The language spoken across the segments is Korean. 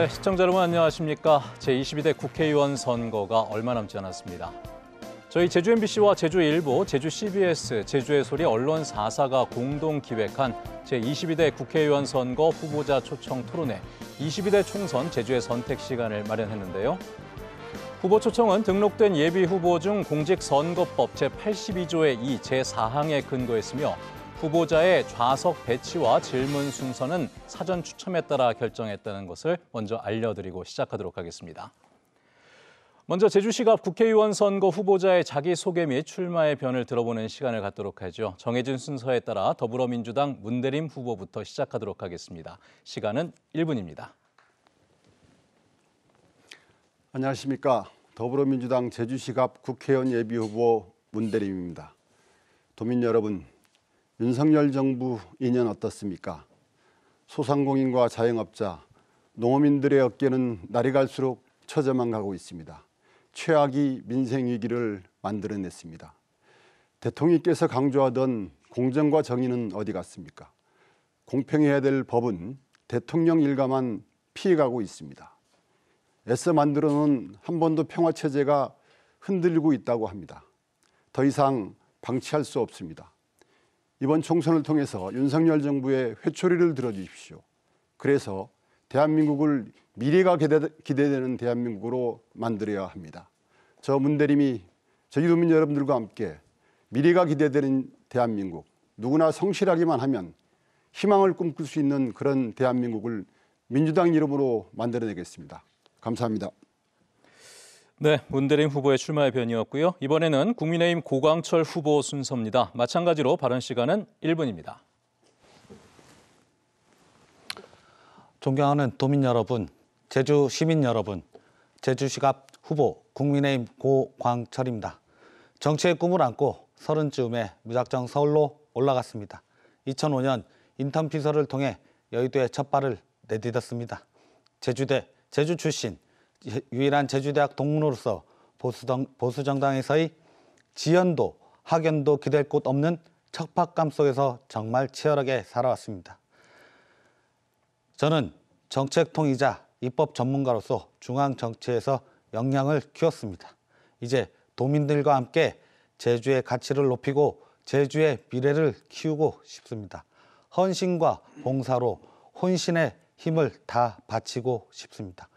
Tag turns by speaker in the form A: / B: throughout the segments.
A: 네, 시청자 여러분 안녕하십니까? 제22대 국회의원 선거가 얼마 남지 않았습니다. 저희 제주 MBC와 제주일보, 제주 CBS, 제주의 소리 언론 4사가 공동 기획한 제22대 국회의원 선거 후보자 초청 토론회 22대 총선 제주의 선택 시간을 마련했는데요. 후보 초청은 등록된 예비 후보 중 공직선거법 제82조의 2 제4항에 근거했으며 후보자의 좌석 배치와 질문 순서는 사전 추첨에 따라 결정했다는 것을 먼저 알려드리고 시작하도록 하겠습니다. 먼저 제주시갑 국회의원 선거 후보자의 자기소개 및 출마의 변을 들어보는 시간을 갖도록 하죠. 정해진 순서에 따라 더불어민주당 문대림 후보부터 시작하도록 하겠습니다. 시간은 1분입니다.
B: 안녕하십니까. 더불어민주당 제주시갑 국회의원 예비후보 문대림입니다. 도민 여러분, 윤석열 정부 2년 어떻습니까? 소상공인과 자영업자, 농어민들의 어깨는 날이 갈수록 처져만 가고 있습니다. 최악이 민생위기를 만들어냈습니다. 대통령께서 강조하던 공정과 정의는 어디 갔습니까? 공평해야 될 법은 대통령 일가만 피해가고 있습니다. 애써 만들어 놓은 한 번도 평화체제가 흔들리고 있다고 합니다. 더 이상 방치할 수 없습니다. 이번 총선을 통해서 윤석열 정부의 회초리를 들어주십시오. 그래서 대한민국을 미래가 기대되는 대한민국으로 만들어야 합니다. 저 문대림이 제주도민 여러분들과 함께 미래가 기대되는 대한민국, 누구나 성실하기만 하면 희망을 꿈꿀 수 있는 그런 대한민국을 민주당 이름으로 만들어내겠습니다. 감사합니다.
A: 네, 문대림 후보의 출마의 변이었고요. 이번에는 국민의힘 고광철 후보 순서입니다. 마찬가지로 발언 시간은 1분입니다.
C: 존경하는 도민 여러분, 제주 시민 여러분, 제주시 갑 후보 국민의힘 고광철입니다. 정치의 꿈을 안고 서른쯤에 무작정 서울로 올라갔습니다. 2005년 인턴 피서를 통해 여의도에 첫 발을 내딛었습니다. 제주대, 제주 출신, 유일한 제주대학 동문으로서 보수정, 보수정당에서의 지연도, 학연도 기댈 곳 없는 척박감 속에서 정말 치열하게 살아왔습니다. 저는 정책통이자 입법 전문가로서 중앙 정치에서 역량을 키웠습니다. 이제 도민들과 함께 제주의 가치를 높이고 제주의 미래를 키우고 싶습니다. 헌신과 봉사로 혼신의 힘을 다 바치고 싶습니다.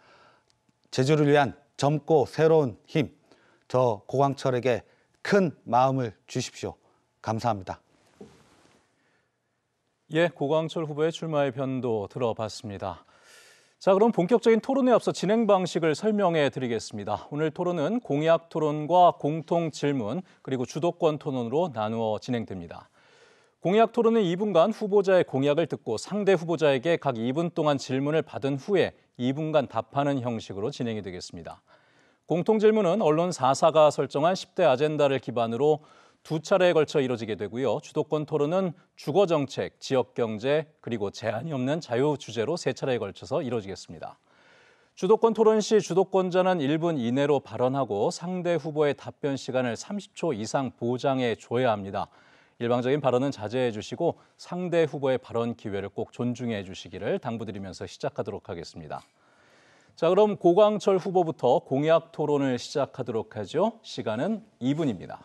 C: 제주를 위한 젊고 새로운 힘, 저 고광철에게 큰 마음을 주십시오. 감사합니다.
A: 예, 고광철 후보의 출마의 변도 들어봤습니다. 자, 그럼 본격적인 토론에 앞서 진행 방식을 설명해 드리겠습니다. 오늘 토론은 공약 토론과 공통 질문 그리고 주도권 토론으로 나누어 진행됩니다. 공약 토론은 2분간 후보자의 공약을 듣고 상대 후보자에게 각 2분 동안 질문을 받은 후에 2분간 답하는 형식으로 진행이 되겠습니다. 공통 질문은 언론 4사가 설정한 10대 아젠다를 기반으로 두 차례에 걸쳐 이루어지게 되고요. 주도권 토론은 주거 정책, 지역 경제, 그리고 제한이 없는 자유 주제로 세 차례에 걸쳐서 이루어지겠습니다 주도권 토론 시 주도권자는 1분 이내로 발언하고 상대 후보의 답변 시간을 30초 이상 보장해 줘야 합니다. 일방적인 발언은 자제해 주시고 상대 후보의 발언 기회를 꼭 존중해 주시기를 당부드리면서 시작하도록 하겠습니다. 자, 그럼 고광철 후보부터 공약 토론을 시작하도록 하죠. 시간은 2분입니다.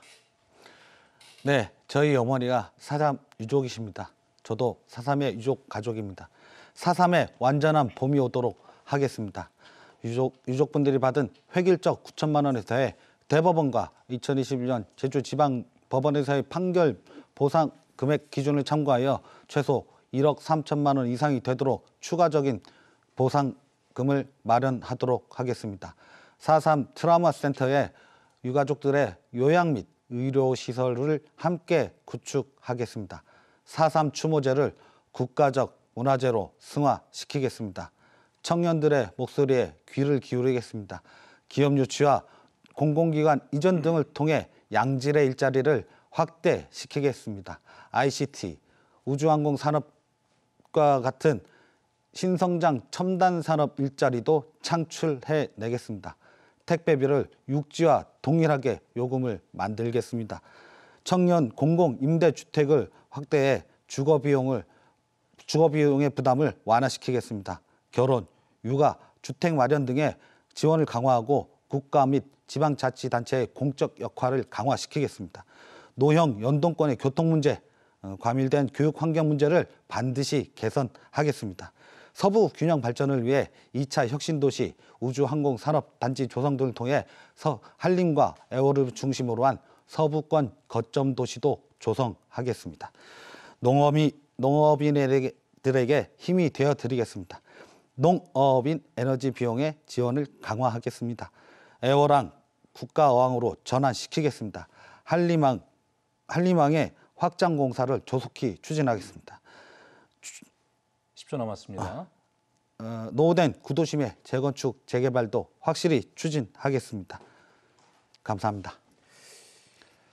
C: 네, 저희 어머니가 사삼 유족이십니다. 저도 사삼의 유족 가족입니다. 사삼의 완전한 봄이 오도록 하겠습니다. 유족, 유족분들이 받은 획일적 9천만 원에서의 대법원과 2021년 제주지방법원에서의 판결 보상 금액 기준을 참고하여 최소 1억 3천만 원 이상이 되도록 추가적인 보상금을 마련하도록 하겠습니다. 4.3 트라우마 센터에 유가족들의 요양 및 의료 시설을 함께 구축하겠습니다. 4.3 추모제를 국가적 문화재로 승화시키겠습니다. 청년들의 목소리에 귀를 기울이겠습니다. 기업 유치와 공공기관 이전 등을 통해 양질의 일자리를 확대시키겠습니다. ICT, 우주항공 산업과 같은 신성장 첨단 산업 일자리도 창출해 내겠습니다. 택배비를 육지와 동일하게 요금을 만들겠습니다. 청년 공공 임대주택을 확대해 주거 비용을 주거 비용의 부담을 완화시키겠습니다. 결혼, 육아, 주택 마련 등의 지원을 강화하고 국가 및 지방자치단체의 공적 역할을 강화시키겠습니다. 노형, 연동권의 교통 문제, 어, 과밀된 교육 환경 문제를 반드시 개선하겠습니다. 서부 균형 발전을 위해 2차 혁신도시, 우주항공산업단지 조성 등을 통해 서 한림과 애월을 중심으로 한 서부권 거점 도시도 조성하겠습니다. 농업이, 농업인들에게 힘이 되어 드리겠습니다. 농업인 에너지 비용의 지원을 강화하겠습니다. 애월항 국가어항으로 전환시키겠습니다. 한림항 한림항의 확장 공사를 조속히 추진하겠습니다. 10초 남았습니다. 어, 어, 노후된 구도심의 재건축 재개발도 확실히 추진하겠습니다. 감사합니다.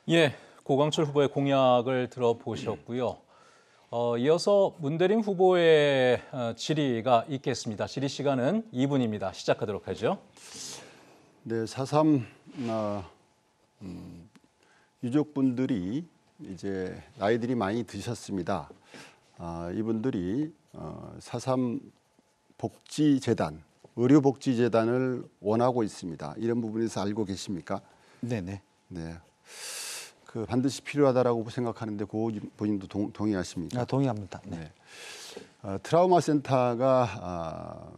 A: 예, 고광철 후보의 공약을 들어보셨고요. 어, 이어서 문대림 후보의 어, 질의가 있겠습니다. 질의 시간은 2분입니다. 시작하도록 하죠.
B: 네, 4.3 어, 음, 유족분들이 이제 나이들이 많이 드셨습니다. 아, 이분들이 어, 4.3 복지재단, 의료복지재단을 원하고 있습니다. 이런 부분에서 알고 계십니까? 네네. 네. 그 반드시 필요하다라고 생각하는데 고인도 그 동, 의하십니까 아, 동의합니다. 네. 네. 어, 트라우마 센터가 아,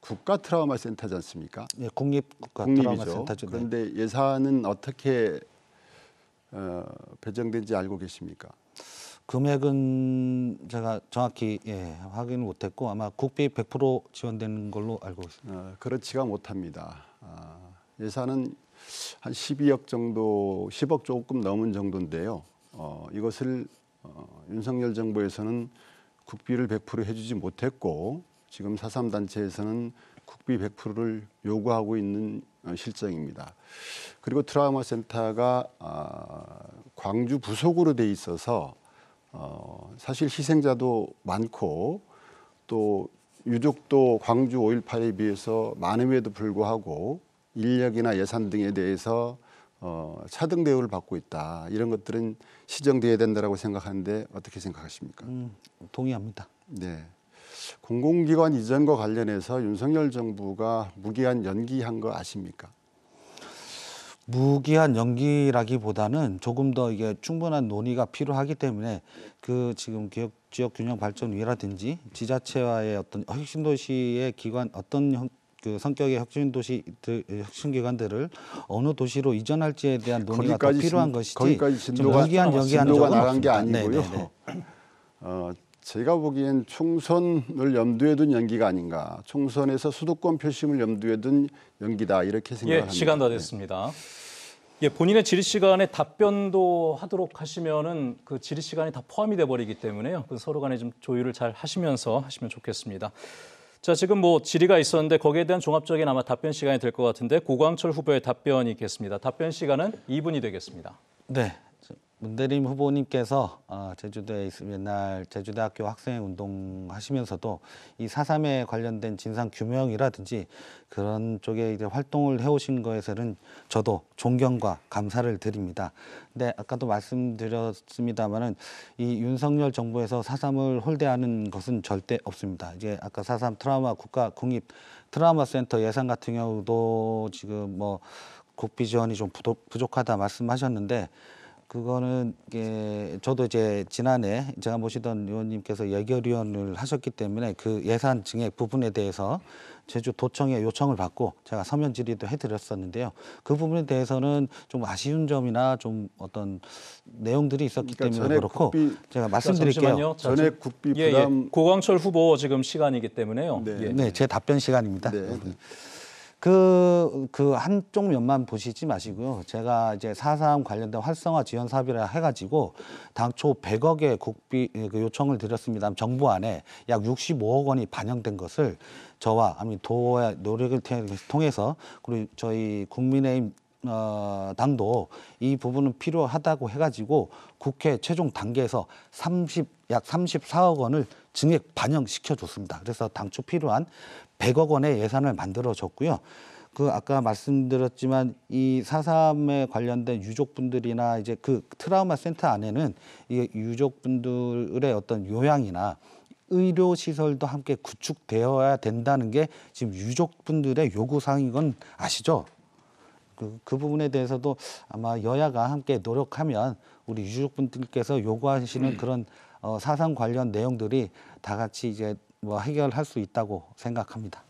B: 국가 트라우마 센터지 않습니까? 네, 국립 국가 트라우마 센터죠. 네. 그런데 예산은 어떻게 어, 배정된지 알고 계십니까?
C: 금액은 제가 정확히 예, 확인 못했고 아마 국비 100%
B: 지원되는 걸로 알고 있습니다. 어, 그렇지가 못합니다. 아, 예산은 한 12억 정도, 10억 조금 넘은 정도인데요. 어, 이것을 어, 윤석열 정부에서는 국비를 100% 해주지 못했고 지금 4.3 단체에서는 국비 100%를 요구하고 있는 어, 실정입니다. 그리고 트라우마 센터가 아, 광주 부속으로 돼 있어서 어, 사실 희생자도 많고 또 유족도 광주 5.18에 비해서 많음에도 불구하고 인력이나 예산 등에 대해서 어, 차등 대우를 받고 있다 이런 것들은 시정돼야 된다라고 생각하는데 어떻게 생각하십니까?
C: 음, 동의합니다.
B: 네. 공공기관 이전과 관련해서 윤석열 정부가 무기한 연기한 거 아십니까?
C: 무기한 연기라기보다는 조금 더 이게 충분한 논의가 필요하기 때문에 그 지금 기업 지역 균형 발전위라든지 지자체와의 어떤 혁신 도시의 기관 어떤 형, 그 성격의 혁신 도시 혁신 기관들을 어느 도시로 이전할지에 대한 논의가 더 필요한 진, 것이지 거기까지 진도가, 무기한 연기하는 적은 나간 게 아니고요.
B: 네, 네, 네. 어, 제가 보기엔 총선을 염두에 둔 연기가 아닌가. 총선에서 수도권 표심을 염두에 둔 연기다 이렇게 생각합니다. 예, 시간
A: 다 네. 됐습니다. 예, 본인의 질의 시간에 답변도 하도록 하시면은 그 질의 시간이 다 포함이 돼 버리기 때문에요. 그 서로 간에 좀 조율을 잘 하시면서 하시면 좋겠습니다. 자, 지금 뭐 질의가 있었는데 거기에 대한 종합적인 아마 답변 시간이 될 것 같은데 고광철 후보의 답변이 있겠습니다. 답변 시간은 2분이 되겠습니다.
C: 네. 문대림 후보님께서 어, 제주도에 있으면 날 제주대학교 학생 운동 하시면서도 이 4.3에 관련된 진상 규명이라든지 그런 쪽에 이제 활동을 해오신 거에서는 저도 존경과 감사를 드립니다. 근데 아까도 말씀드렸습니다만은 이 윤석열 정부에서 4.3을 홀대하는 것은 절대 없습니다. 이제 아까 4.3 트라우마 국가 국립 트라우마 센터 예산 같은 경우도 지금 뭐 국비 지원이 좀 부족하다 말씀하셨는데 그거는 예, 저도 이제 지난해 제가 모시던 의원님께서 예결위원을 하셨기 때문에 그 예산 증액 부분에 대해서 제주도청에 요청을 받고 제가 서면 질의도 해드렸었는데요. 그 부분에 대해서는 좀 아쉬운 점이나 좀 어떤 내용들이 있었기 그러니까 때문에 그렇고 국비,
A: 제가 그러니까 말씀드릴게요. 그러니까 전에 국비 부담 예, 예. 고광철 후보 지금 시간이기 때문에요. 네, 예.
C: 네제 답변 시간입니다. 네. 네. 그, 그 한쪽 면만 보시지 마시고요. 제가 이제 사상 관련된 활성화 지원 사업이라 해가지고 당초 100억의 국비 예, 그 요청을 드렸습니다. 정부 안에 약 65억 원이 반영된 것을 저와 아니 도의 노력을 통해서 그리고 저희 국민의힘 어, 당도 이 부분은 필요하다고 해가지고 국회 최종 단계에서 30, 약 34억 원을 증액 반영시켜 줬습니다. 그래서 당초 필요한 100억 원의 예산을 만들어 줬고요. 그 아까 말씀드렸지만 이 사삼에 관련된 유족분들이나 이제 그 트라우마 센터 안에는 이 유족분들의 어떤 요양이나 의료 시설도 함께 구축되어야 된다는 게 지금 유족분들의 요구 사항인 건 아시죠? 그, 그 부분에 대해서도 아마 여야가 함께 노력하면 우리 유족분들께서 요구하시는 음. 그런 어, 사상 관련 내용들이 다 같이 이제 뭐 해결할 수 있다고
A: 생각합니다.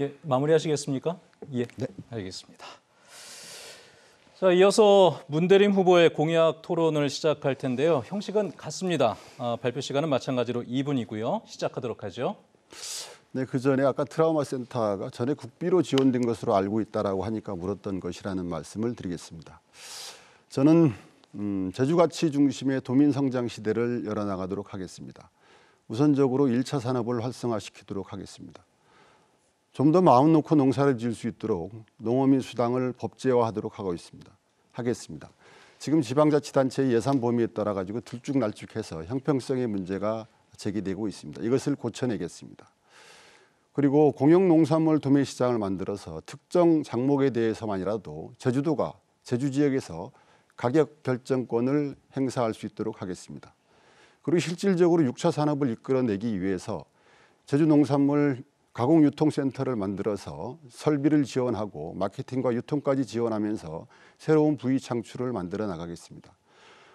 A: 예, 마무리하시겠습니까? 예, 네. 알겠습니다. 자, 이어서 문대림 후보의 공약 토론을 시작할 텐데요. 형식은 같습니다. 아, 발표 시간은 마찬가지로 2분이고요. 시작하도록 하죠.
B: 네, 그 전에 아까 트라우마 센터가 전에 국비로 지원된 것으로 알고 있다라고 하니까 물었던 것이라는 말씀을 드리겠습니다. 저는 음, 제주 가치 중심의 도민 성장 시대를 열어나가도록 하겠습니다. 우선적으로 1차 산업을 활성화시키도록 하겠습니다. 좀 더 마음 놓고 농사를 지을 수 있도록 농어민 수당을 법제화하도록 하고 있습니다. 하겠습니다. 지금 지방자치단체의 예산 범위에 따라 가지고 들쭉날쭉해서 형평성의 문제가 제기되고 있습니다. 이것을 고쳐내겠습니다. 그리고 공영농산물 도매시장을 만들어서 특정 장목에 대해서만이라도 제주도가 제주 지역에서 가격 결정권을 행사할 수 있도록 하겠습니다. 그리고 실질적으로 6차 산업을 이끌어내기 위해서 제주농산물 가공유통센터를 만들어서 설비를 지원하고 마케팅과 유통까지 지원하면서 새로운 부위 창출을 만들어 나가겠습니다.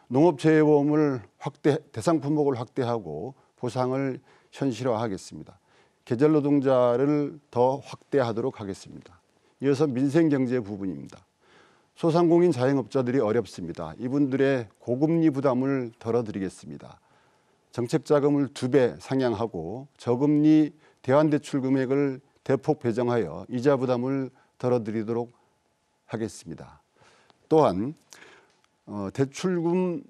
B: 농업재해보험을 확대, 대상 품목을 확대하고 보상을 현실화하겠습니다. 계절 노동자를 더 확대하도록 하겠습니다. 이어서 민생경제 부분입니다. 소상공인 자영업자들이 어렵습니다. 이분들의 고금리 부담을 덜어드리겠습니다. 정책 자금을 두 배 상향하고 저금리 대환대출 금액을 대폭 배정하여 이자 부담을 덜어드리도록 하겠습니다. 또한 어, 대출금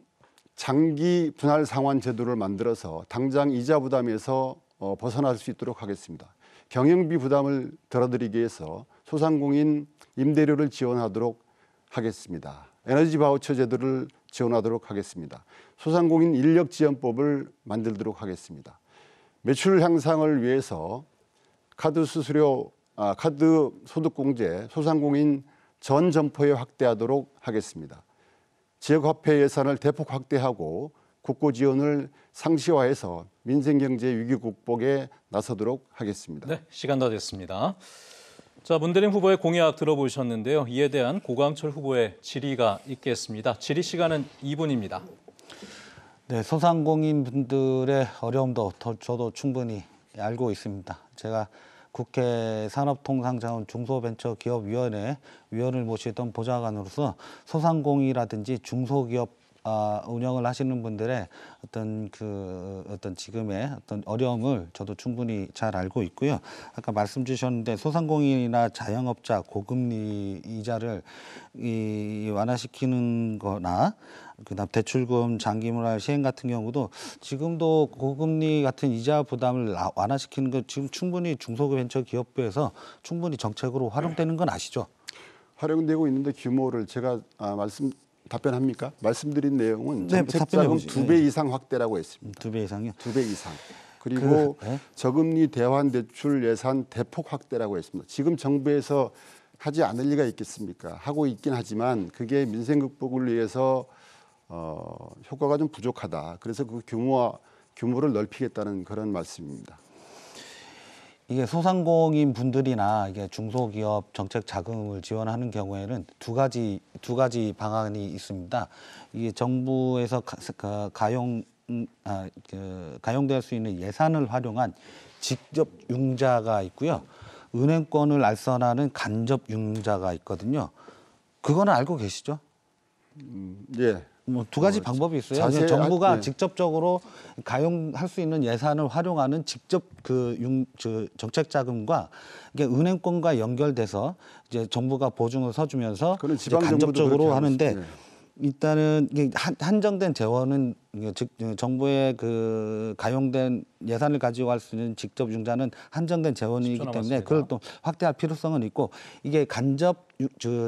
B: 장기 분할 상환 제도를 만들어서 당장 이자 부담에서 어, 벗어날 수 있도록 하겠습니다. 경영비 부담을 덜어드리기 위해서 소상공인 임대료를 지원하도록 하겠습니다. 에너지 바우처 제도를 지원하도록 하겠습니다. 소상공인 인력 지원법을 만들도록 하겠습니다. 매출 향상을 위해서 카드 수수료, 아, 카드 소득공제, 소상공인 전 점포에 확대하도록 하겠습니다. 지역화폐 예산을 대폭 확대하고 국고 지원을 상시화해서 민생경제 위기 극복에 나서도록
A: 하겠습니다. 네, 시간 다 됐습니다. 자, 문대림 후보의 공약 들어보셨는데요. 이에 대한 고강철 후보의 질의가 있겠습니다. 질의 시간은 2분입니다.
C: 네, 소상공인 분들의 어려움도 더, 저도 충분히 알고 있습니다. 제가 국회 산업통상자원 중소벤처기업위원회 위원을 모시던 보좌관으로서 소상공인이라든지 중소기업 아, 운영을 하시는 분들의 어떤 그 어떤 지금의 어떤 어려움을 저도 충분히 잘 알고 있고요. 아까 말씀 주셨는데 소상공인이나 자영업자 고금리 이자를 이 완화시키는 거나 그다음 대출금 장기문화 시행 같은 경우도 지금도 고금리 같은 이자 부담을 완화시키는 거 지금 충분히 중소벤처기업부에서 충분히 정책으로 활용되는 건 아시죠?
B: 활용되고 있는데 규모를 제가 아, 말씀 답변합니까? 말씀드린 내용은 정책 자금 두 배 이상 확대라고 했습니다. 두 배 이상요? 두 배 이상. 그리고 그, 네. 저금리 대환 대출 예산 대폭 확대라고 했습니다. 지금 정부에서 하지 않을 리가 있겠습니까? 하고 있긴 하지만 그게 민생 극복을 위해서 어, 효과가 좀 부족하다. 그래서 그 규모와 규모를 넓히겠다는 그런 말씀입니다.
C: 이게 소상공인 분들이나 이게 중소기업 정책 자금을 지원하는 경우에는 두 가지 두 가지 방안이 있습니다. 이게 정부에서 가, 가용 아, 그, 가용될 수 있는 예산을 활용한 직접 융자가 있고요. 은행권을 알선하는 간접 융자가 있거든요. 그거는 알고 계시죠?
B: 음, 예.
C: 뭐두 가지 어, 방법이 있어요. 자세 정부가 네. 직접적으로 가용할 수 있는 예산을 활용하는 직접 그, 융, 저 정책 자금과 이게 은행권과 연결돼서 이제 정부가 보증을 서주면서 그 지방 간접적으로 하는데있 일단은 한, 정된 재원은 정부의 그 가용된 예산을 가지고 할 수 있는 직접 융자는 한정된 재원이기 때문에 그걸 또 확대할 필요성은 있고 이게 간접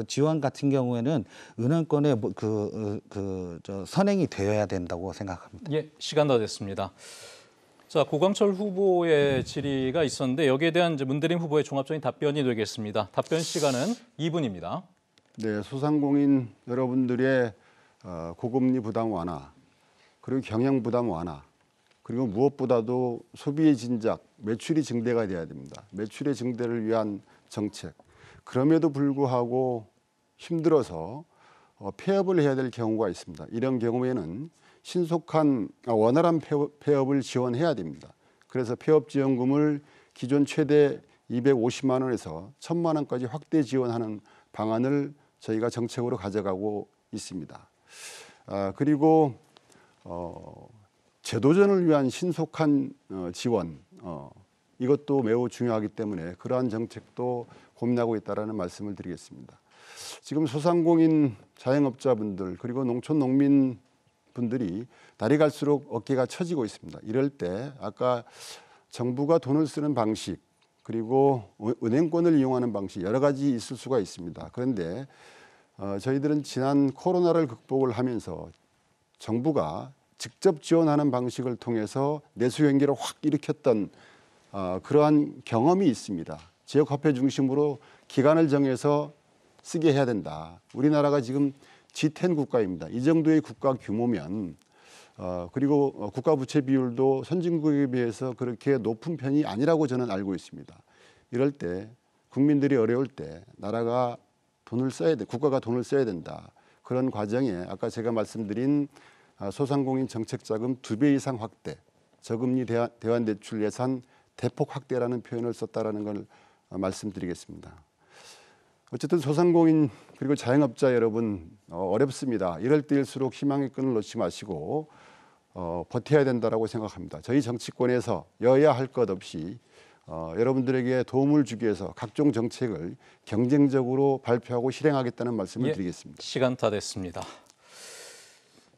C: 지원 같은 경우에는 은행권의 뭐 그, 어, 그, 저 선행이 되어야 된다고 생각합니다.
A: 예, 시간 다 됐습니다. 자, 고광철 후보의 질의가 있었는데 여기에 대한 문대림 후보의 종합적인 답변이 되겠습니다. 답변 시간은 2분입니다.
B: 네, 소상공인 여러분들의 어, 고금리 부담 완화, 그리고 경영 부담 완화, 그리고 무엇보다도 소비의 진작, 매출이 증대가 돼야 됩니다. 매출의 증대를 위한 정책. 그럼에도 불구하고 힘들어서 어, 폐업을 해야 될 경우가 있습니다. 이런 경우에는 신속한 아, 원활한 폐업을 지원해야 됩니다. 그래서 폐업 지원금을 기존 최대 250만 원에서 1천만 원까지 확대 지원하는 방안을 저희가 정책으로 가져가고 있습니다. 아, 그리고 어, 재도전을 위한 신속한 어, 지원 어, 이것도 매우 중요하기 때문에 그러한 정책도 고민하고 있다라는 말씀을 드리겠습니다. 지금 소상공인 자영업자분들 그리고 농촌 농민 분들이 날이 갈수록 어깨가 처지고 있습니다. 이럴 때 아까 정부가 돈을 쓰는 방식 그리고 은행권을 이용하는 방식 여러 가지 있을 수가 있습니다. 그런데 어, 저희들은 지난 코로나를 극복을 하면서 정부가 직접 지원하는 방식을 통해서 내수경기를 확 일으켰던 어, 그러한 경험이 있습니다. 지역화폐 중심으로 기간을 정해서 쓰게 해야 된다. 우리나라가 지금 G10 국가입니다. 이 정도의 국가 규모면 어, 그리고 국가 부채 비율도 선진국에 비해서 그렇게 높은 편이 아니라고 저는 알고 있습니다. 이럴 때 국민들이 어려울 때 나라가 돈을 써야 돼. 국가가 돈을 써야 된다. 그런 과정에 아까 제가 말씀드린 아, 소상공인 정책자금 두 배 이상 확대, 저금리 대환, 대출 대 예산 대폭 확대라는 표현을 썼다라는 걸 아, 말씀드리겠습니다. 어쨌든 소상공인 그리고 자영업자 여러분 어, 어렵습니다. 이럴 때일수록 희망의 끈을 놓지 마시고 어, 버텨야 된다라고 생각합니다. 저희 정치권에서 여야 할 것 없이 어, 여러분들에게 도움을 주기 위해서 각종 정책을 경쟁적으로 발표하고 실행하겠다는 말씀을 예, 드리겠습니다.
A: 시간 다 됐습니다.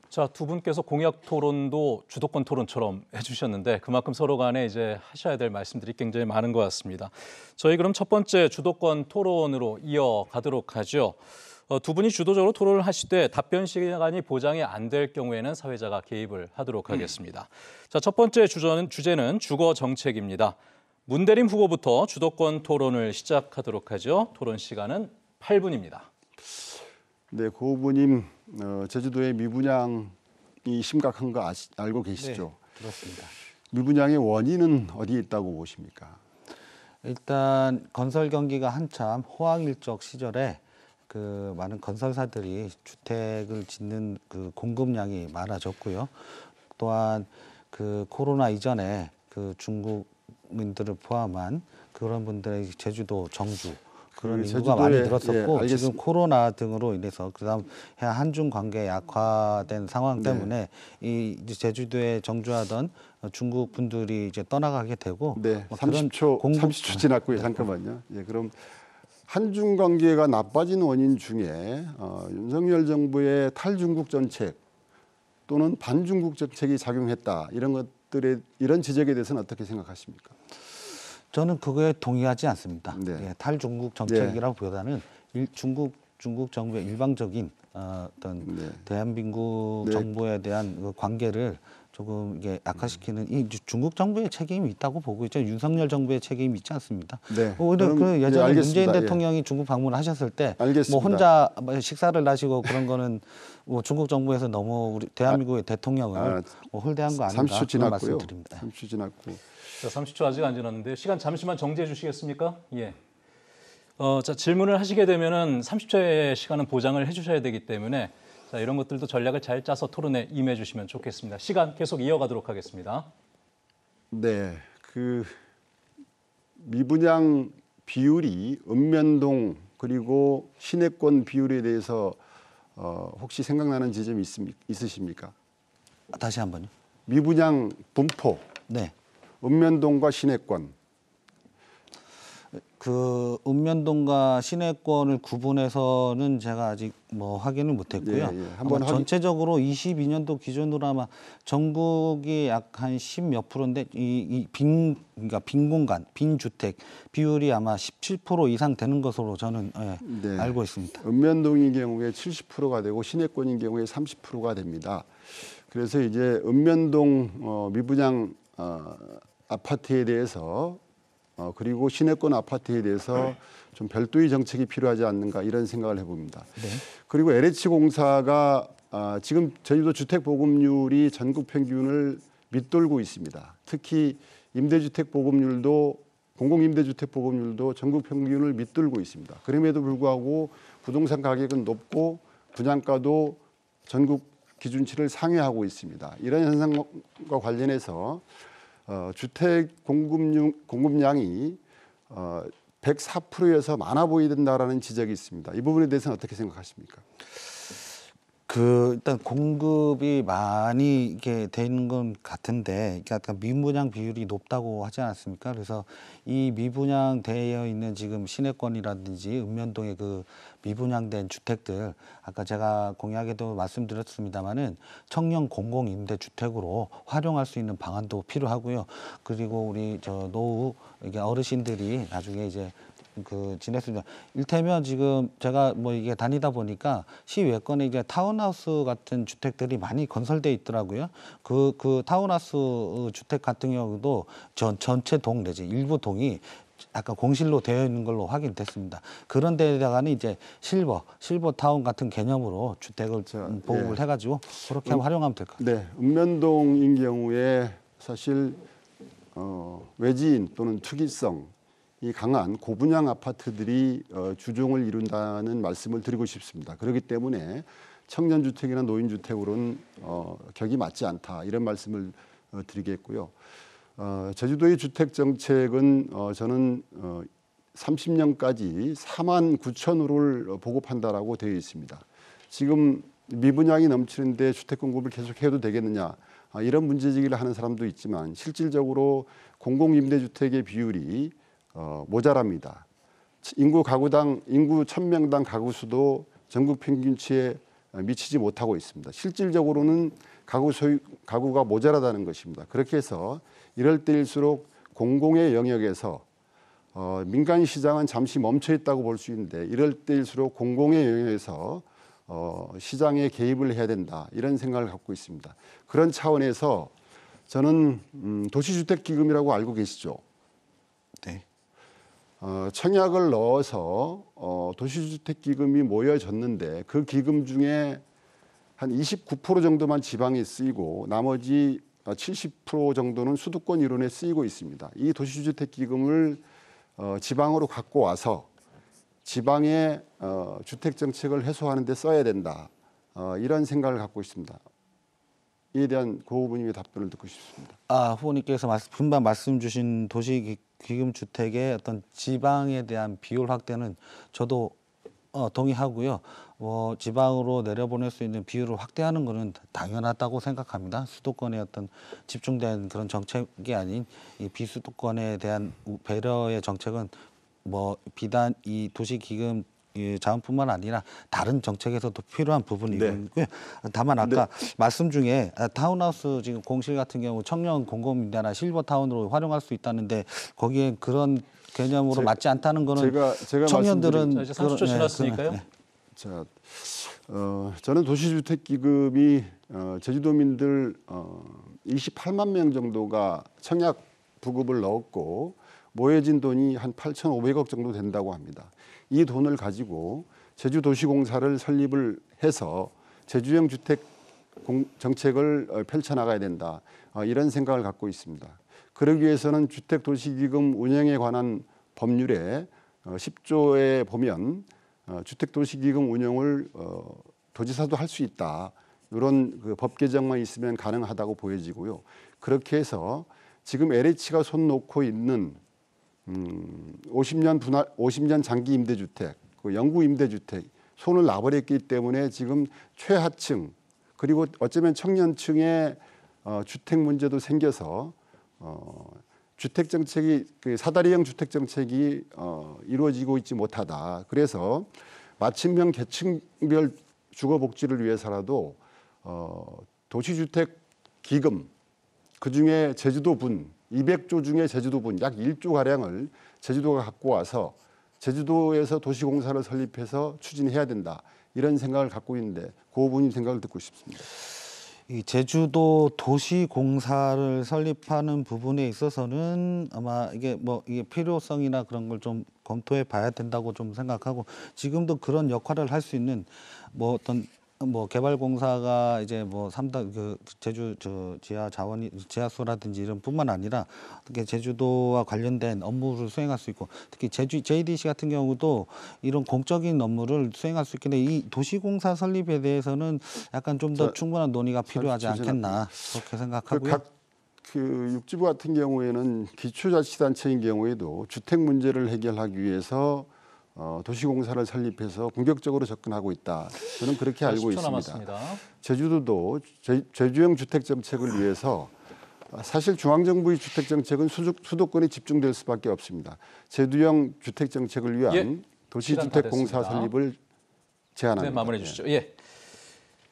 A: 자, 두 분께서 공약 토론도 주도권 토론처럼 해주셨는데 그만큼 서로 간에 이제 하셔야 될 말씀들이 굉장히 많은 것 같습니다. 저희 그럼 첫 번째 주도권 토론으로 이어가도록 하죠. 어, 두 분이 주도적으로 토론을 하시되 답변 시간이 보장이 안 될 경우에는 사회자가 개입을 하도록 음. 하겠습니다. 음. 자, 첫 번째 주제는, 주제는 주거 정책입니다. 문대림 후보부터 주도권 토론을 시작하도록 하죠. 토론 시간은 8분입니다.
B: 네, 고후님 어, 제주도의 미분양이 심각한 거 아시, 알고 계시죠? 네, 그렇습니다. 미분양의 원인은 어디에 있다고 보십니까?
C: 일단 건설 경기가 한참 호황일적 시절에 그 많은 건설사들이 주택을 짓는 그 공급량이 많아졌고요. 또한 그 코로나 이전에 그 중국 국 분들을 포함한 그런 분들의 제주도 정주 그런 그 인구가 많이 늘었었고 예, 지금 코로나 등으로 인해서 그다음 한중 관계 약화된 상황 네. 때문에 네. 이 제주도에 정주하던 중국 분들이 이제 떠나가게 되고 네. 뭐 30초 공급... 30초
B: 지났고요. 네. 잠깐만요. 예, 그럼 한중 관계가 나빠진 원인 중에 어, 윤석열 정부의 탈중국 정책 또는 반중국 정책이 작용했다 이런 것 것들에 이런 지적에 대해서는 어떻게 생각하십니까?
C: 저는 그거에 동의하지 않습니다. 네. 예, 탈중국 정책이라고보다는 네. 일, 중국 중국 정부의 일방적인 어, 어떤 네. 대한민국 네. 정부에 대한 그 관계를 조금 이게 악화시키는 음. 이 중국 정부의 책임이 있다고 보고 있죠. 윤석열 정부의 책임이 있지 않습니다. 네. 어, 오히려 그 여전히 네, 예, 문재인 예. 대통령이 예. 중국 방문하셨을 때 뭐 혼자 뭐 식사를 하시고 그런 거는 뭐 중국 정부에서 너무 우리 대한민국의 아, 대통령을 아, 뭐 홀대한 거 아닌가 30초 지났고요.
A: 드립니다 30초 지났고. 자, 30초 아직 안 지났는데 시간 잠시만 정지해 주시겠습니까? 예. 어, 자, 질문을 하시게 되면은 30초의 시간은 보장을 해 주셔야 되기 때문에 자, 이런 것들도 전략을 잘 짜서 토론에 임해 주시면 좋겠습니다. 시간 계속 이어가도록 하겠습니다.
B: 네, 그 미분양 비율이 읍면동 그리고 시내권 비율에 대해서 어, 혹시 생각나는 지점이 있습니까? 있으십니까? 아, 다시 한 번요. 미분양 분포. 네. 읍면동과 시내권.
C: 그 읍면동과 시내권을 구분해서는 제가 아직 뭐 확인을 못했고요. 예, 예. 한번 확인... 전체적으로 22년도 기준으로 아마 전국이 약 한 10몇 프로인데 이빈 그러니까 빈 공간, 빈 주택 비율이 아마 17% 이상 되는 것으로 저는 예, 네. 알고 있습니다.
B: 읍면동인 경우에 70%가 되고 시내권인 경우에 30%가 됩니다. 그래서 이제 읍면동 어, 미분양 어, 아파트에 대해서 어, 그리고 시내권 아파트에 대해서 네. 좀 별도의 정책이 필요하지 않는가 이런 생각을 해봅니다. 네. 그리고 LH공사가 아, 지금 저희도 주택 보급률이 전국 평균을 밑돌고 있습니다. 특히 임대주택 보급률도 공공임대주택 보급률도 전국 평균을 밑돌고 있습니다. 그럼에도 불구하고 부동산 가격은 높고 분양가도 전국 기준치를 상회하고 있습니다. 이런 현상과 관련해서 어, 주택 공급량, 공급량이 어, 104%에서 많아 보이던다라는 지적이 있습니다. 이 부분에 대해서는 어떻게 생각하십니까? 그 일단 공급이 많이 이게 렇
C: 되는 건 같은데 그러니까 미분양 비율이 높다고 하지 않았습니까? 그래서 이 미분양 되어 있는 지금 시내권이라든지 읍면동의 그 미분양된 주택들 아까 제가 공약에도 말씀드렸습니다마는 청년 공공 임대 주택으로 활용할 수 있는 방안도 필요하고요. 그리고 우리 저 노후 이게 어르신들이 나중에 이제 그 지냈습니다. 일테면 지금 제가 뭐 이게 다니다 보니까 시외권에 이제 타운하우스 같은 주택들이 많이 건설돼 있더라고요. 그그 그 타운하우스 어, 주택 같은 경우도 전 전체 동 내지 일부 동이 아까 공실로 되어 있는 걸로 확인됐습니다. 그런 데에다가는 이제 실버, 실버 타운 같은 개념으로 주택을 저, 보급을 음, 예. 해가지고
B: 그렇게 음, 활용하면 될까요 네, 읍면동인 경우에 사실 어, 외지인 또는 투기성 이 강한 고분양 아파트들이 어, 주종을 이룬다는 말씀을 드리고 싶습니다. 그렇기 때문에 청년 주택이나 노인 주택으로는 어, 격이 맞지 않다 이런 말씀을 어, 드리겠고요. 제주도의 주택 정책은 저는 30년까지 4만 9천 호를 보급한다라고 되어 있습니다. 지금 미분양이 넘치는데 주택 공급을 계속해도 되겠느냐 아, 이런 문제제기를 하는 사람도 있지만 실질적으로 공공임대주택의 비율이 어, 모자랍니다. 인구 가구당 인구 천명당 가구 수도 전국 평균치에 미치지 못하고 있습니다. 실질적으로는 가구 소유, 가구가 모자라다는 것입니다. 그렇게 해서 이럴 때일수록 공공의 영역에서 어, 민간 시장은 잠시 멈춰 있다고 볼 수 있는데 이럴 때일수록 공공의 영역에서 어, 시장에 개입을 해야 된다 이런 생각을 갖고 있습니다. 그런 차원에서 저는 음, 도시주택기금이라고 알고 계시죠? 네. 어, 청약을 넣어서 어, 도시주택기금이 모여졌는데 그 기금 중에 한 29% 정도만 지방에 쓰이고 나머지 70% 정도는 수도권 이론에 쓰이고 있습니다. 이 도시주택기금을 어, 지방으로 갖고 와서 지방의 어, 주택 정책을 해소하는 데 써야 된다. 어, 이런 생각을 갖고 있습니다. 이에 대한 고 후보님의 답변을 듣고 싶습니다.
C: 아 후보님께서 분반 말씀 주신 도시 기금 주택의 어떤 지방에 대한 비율 확대는 저도 어, 동의하고요. 뭐 지방으로 내려보낼 수 있는 비율을 확대하는 것은 당연하다고 생각합니다. 수도권의 어떤 집중된 그런 정책이 아닌 이 비수도권에 대한 배려의 정책은 뭐 비단 이 도시 기금 자원뿐만 아니라 다른 정책에서도 필요한 부분이 있고요. 네. 다만 아까 네. 말씀 중에 아, 타운하우스 지금 공실 같은 경우 청년 공공임대나 실버타운으로 활용할 수 있다는데 거기에 그런 개념으로 제, 맞지 않다는 거는 제가, 제가 청년들은 말씀드린, 이제 30초 예, 지났으니까요. 네,
B: 자, 어, 저는 도시주택기금이 어, 제주도민들 어, 28만 명 정도가 청약 부급을 넣었고 모여진 돈이 한 8,500억 정도 된다고 합니다. 이 돈을 가지고 제주도시공사를 설립을 해서 제주형 주택 정책을 어, 펼쳐나가야 된다 어, 이런 생각을 갖고 있습니다. 그러기 위해서는 주택도시기금 운영에 관한 법률에 10조에 어, 보면 주택도시기금 운영을 도지사도 할 수 있다 이런 그 법 개정만 있으면 가능하다고 보여지고요. 그렇게 해서 지금 LH가 손 놓고 있는 음, 50년 분할 50년 장기 임대주택, 그 영구 임대주택 손을 놔버렸기 때문에 지금 최하층 그리고 어쩌면 청년층의 어, 주택 문제도 생겨서 어, 주택 정책이 그 사다리형 주택 정책이 어, 이루어지고 있지 못하다. 그래서 마침형 계층별 주거 복지를 위해서라도 어, 도시주택 기금 그 중에 제주도분 200조 중에 제주도분 약 1조 가량을 제주도가 갖고 와서 제주도에서 도시공사를 설립해서 추진해야 된다 이런 생각을 갖고 있는데 그부분이 생각을 듣고 싶습니다.
C: 이 제주도 도시공사를 설립하는 부분에 있어서는 아마 이게 뭐 이게 필요성이나 그런 걸 좀 검토해 봐야 된다고 좀 생각하고 지금도 그런 역할을 할 수 있는 뭐 어떤 뭐 개발공사가 이제 뭐 삼단 그 제주 저 지하 자원이 지하수라든지 이런 뿐만 아니라 어떻게 제주도와 관련된 업무를 수행할 수 있고 특히 제주 JDC 같은 경우도 이런 공적인 업무를 수행할 수 있겠는데 이 도시공사 설립에 대해서는 약간 좀 더 충분한 논의가 필요하지 않겠나 그렇게 그 생각하고요.
B: 그 육지부 같은 경우에는 기초자치단체인 경우에도 주택 문제를 해결하기 위해서 어, 도시공사를 설립해서 공격적으로 접근하고 있다. 저는 그렇게 알고 있습니다. 남았습니다. 제주도도 제, 제주형 주택 정책을 위해서 사실 중앙정부의 주택 정책은 수도, 권이 집중될 수밖에 없습니다. 제주형 주택 정책을 위한 예, 도시주택공사 설립을 제안합니다. 네, 마무리해 주시죠.
A: 예. 예.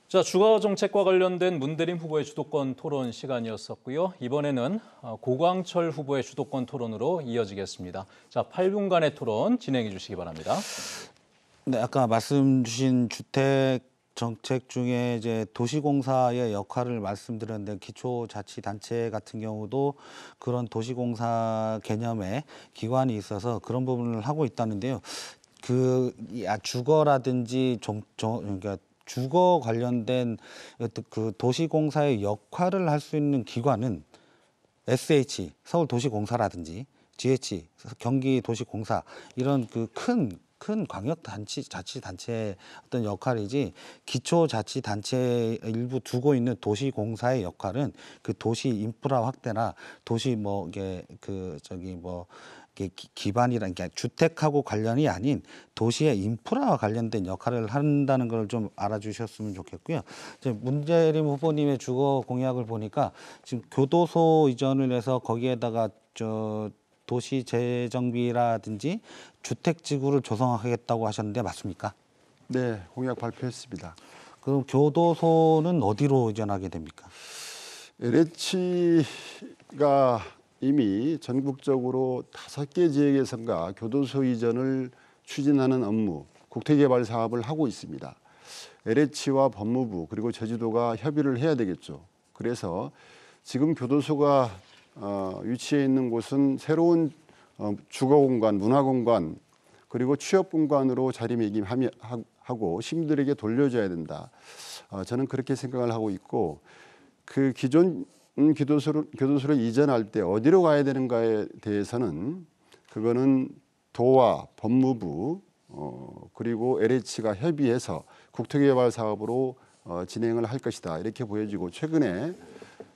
A: 자, 주거 정책과 관련된 문대림 후보의 주도권 토론 시간이었었고요. 이번에는 어, 고광철 후보의 주도권 토론으로 이어지겠습니다. 자, 8분간의 토론 진행해 주시기 바랍니다.
C: 네, 아까 말씀 주신 주택 정책 중에 이제 도시공사의 역할을 말씀드렸는데 기초자치단체 같은 경우도 그런 도시공사 개념의 기관이 있어서 그런 부분을 하고 있다는데요. 그 주거라든지 정, 종 그러니까 주거 관련된 어떤 그 도시공사의 역할을 할 수 있는 기관은 SH 서울도시공사라든지 GH 경기도시공사 이런 그 큰 큰 광역 단체 자치 단체의 어떤 역할이지 기초 자치 단체 일부 두고 있는 도시 공사의 역할은 그 도시 인프라 확대나 도시 뭐 이게 그 저기 뭐 기반이란 게 주택하고 관련이 아닌 도시의 인프라와 관련된 역할을 한다는 걸 좀 알아주셨으면 좋겠고요. 문재림 후보님의 주거 공약을 보니까 지금 교도소 이전을 해서 거기에다가 저 도시 재정비라든지 주택 지구를 조성하겠다고 하셨는데 맞습니까?
B: 네, 공약 발표했습니다. 그럼 교도소는 어디로 이전하게 됩니까? LH가 이미 전국적으로 다섯 개 지역에선가 교도소 이전을 추진하는 업무, 국토개발 사업을 하고 있습니다. LH와 법무부 그리고 제주도가 협의를 해야 되겠죠. 그래서 지금 교도소가 어, 위치해 있는 곳은 새로운 어, 주거공간, 문화공간 그리고 취업공간으로 자리매김하고 시민들에게 돌려줘야 된다. 어, 저는 그렇게 생각을 하고 있고 그 기존 음, 교도소로, 교도소로 이전할 때 어디로 가야 되는가에 대해서는 그거는 도와 법무부 어, 그리고 LH가 협의해서 국토개발 사업으로 어, 진행을 할 것이다 이렇게 보여지고 최근에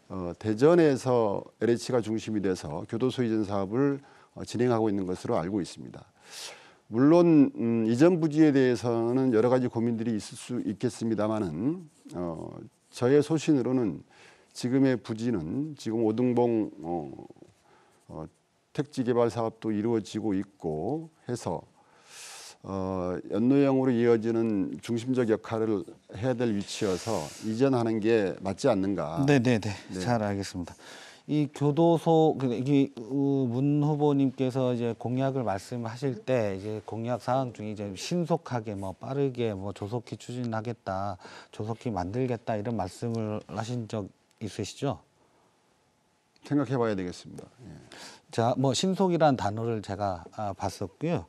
B: 어, 대전에서 LH가 중심이 돼서 교도소 이전 사업을 어, 진행하고 있는 것으로 알고 있습니다. 물론 음, 이전 부지에 대해서는 여러 가지 고민들이 있을 수있겠습니다마는 어, 저의 소신으로는 지금의 부지는 지금 오등봉 어, 어, 택지 개발 사업도 이루어지고 있고 해서 어, 연노형으로 이어지는 중심적 역할을 해야 될 위치여서 이전하는 게 맞지 않는가? 네네네. 네, 네. 네. 잘 알겠습니다.
C: 이 교도소 그, 이문 후보님께서 이제 공약을 말씀하실 때 이제 공약 사항 중에 이제 신속하게 뭐 빠르게 뭐 조속히 추진하겠다 조속히 만들겠다 이런 말씀을 하신 적 있으시죠?
B: 생각해봐야 되겠습니다. 예.
C: 자, 뭐 신속이란 단어를 제가 아, 봤었고요.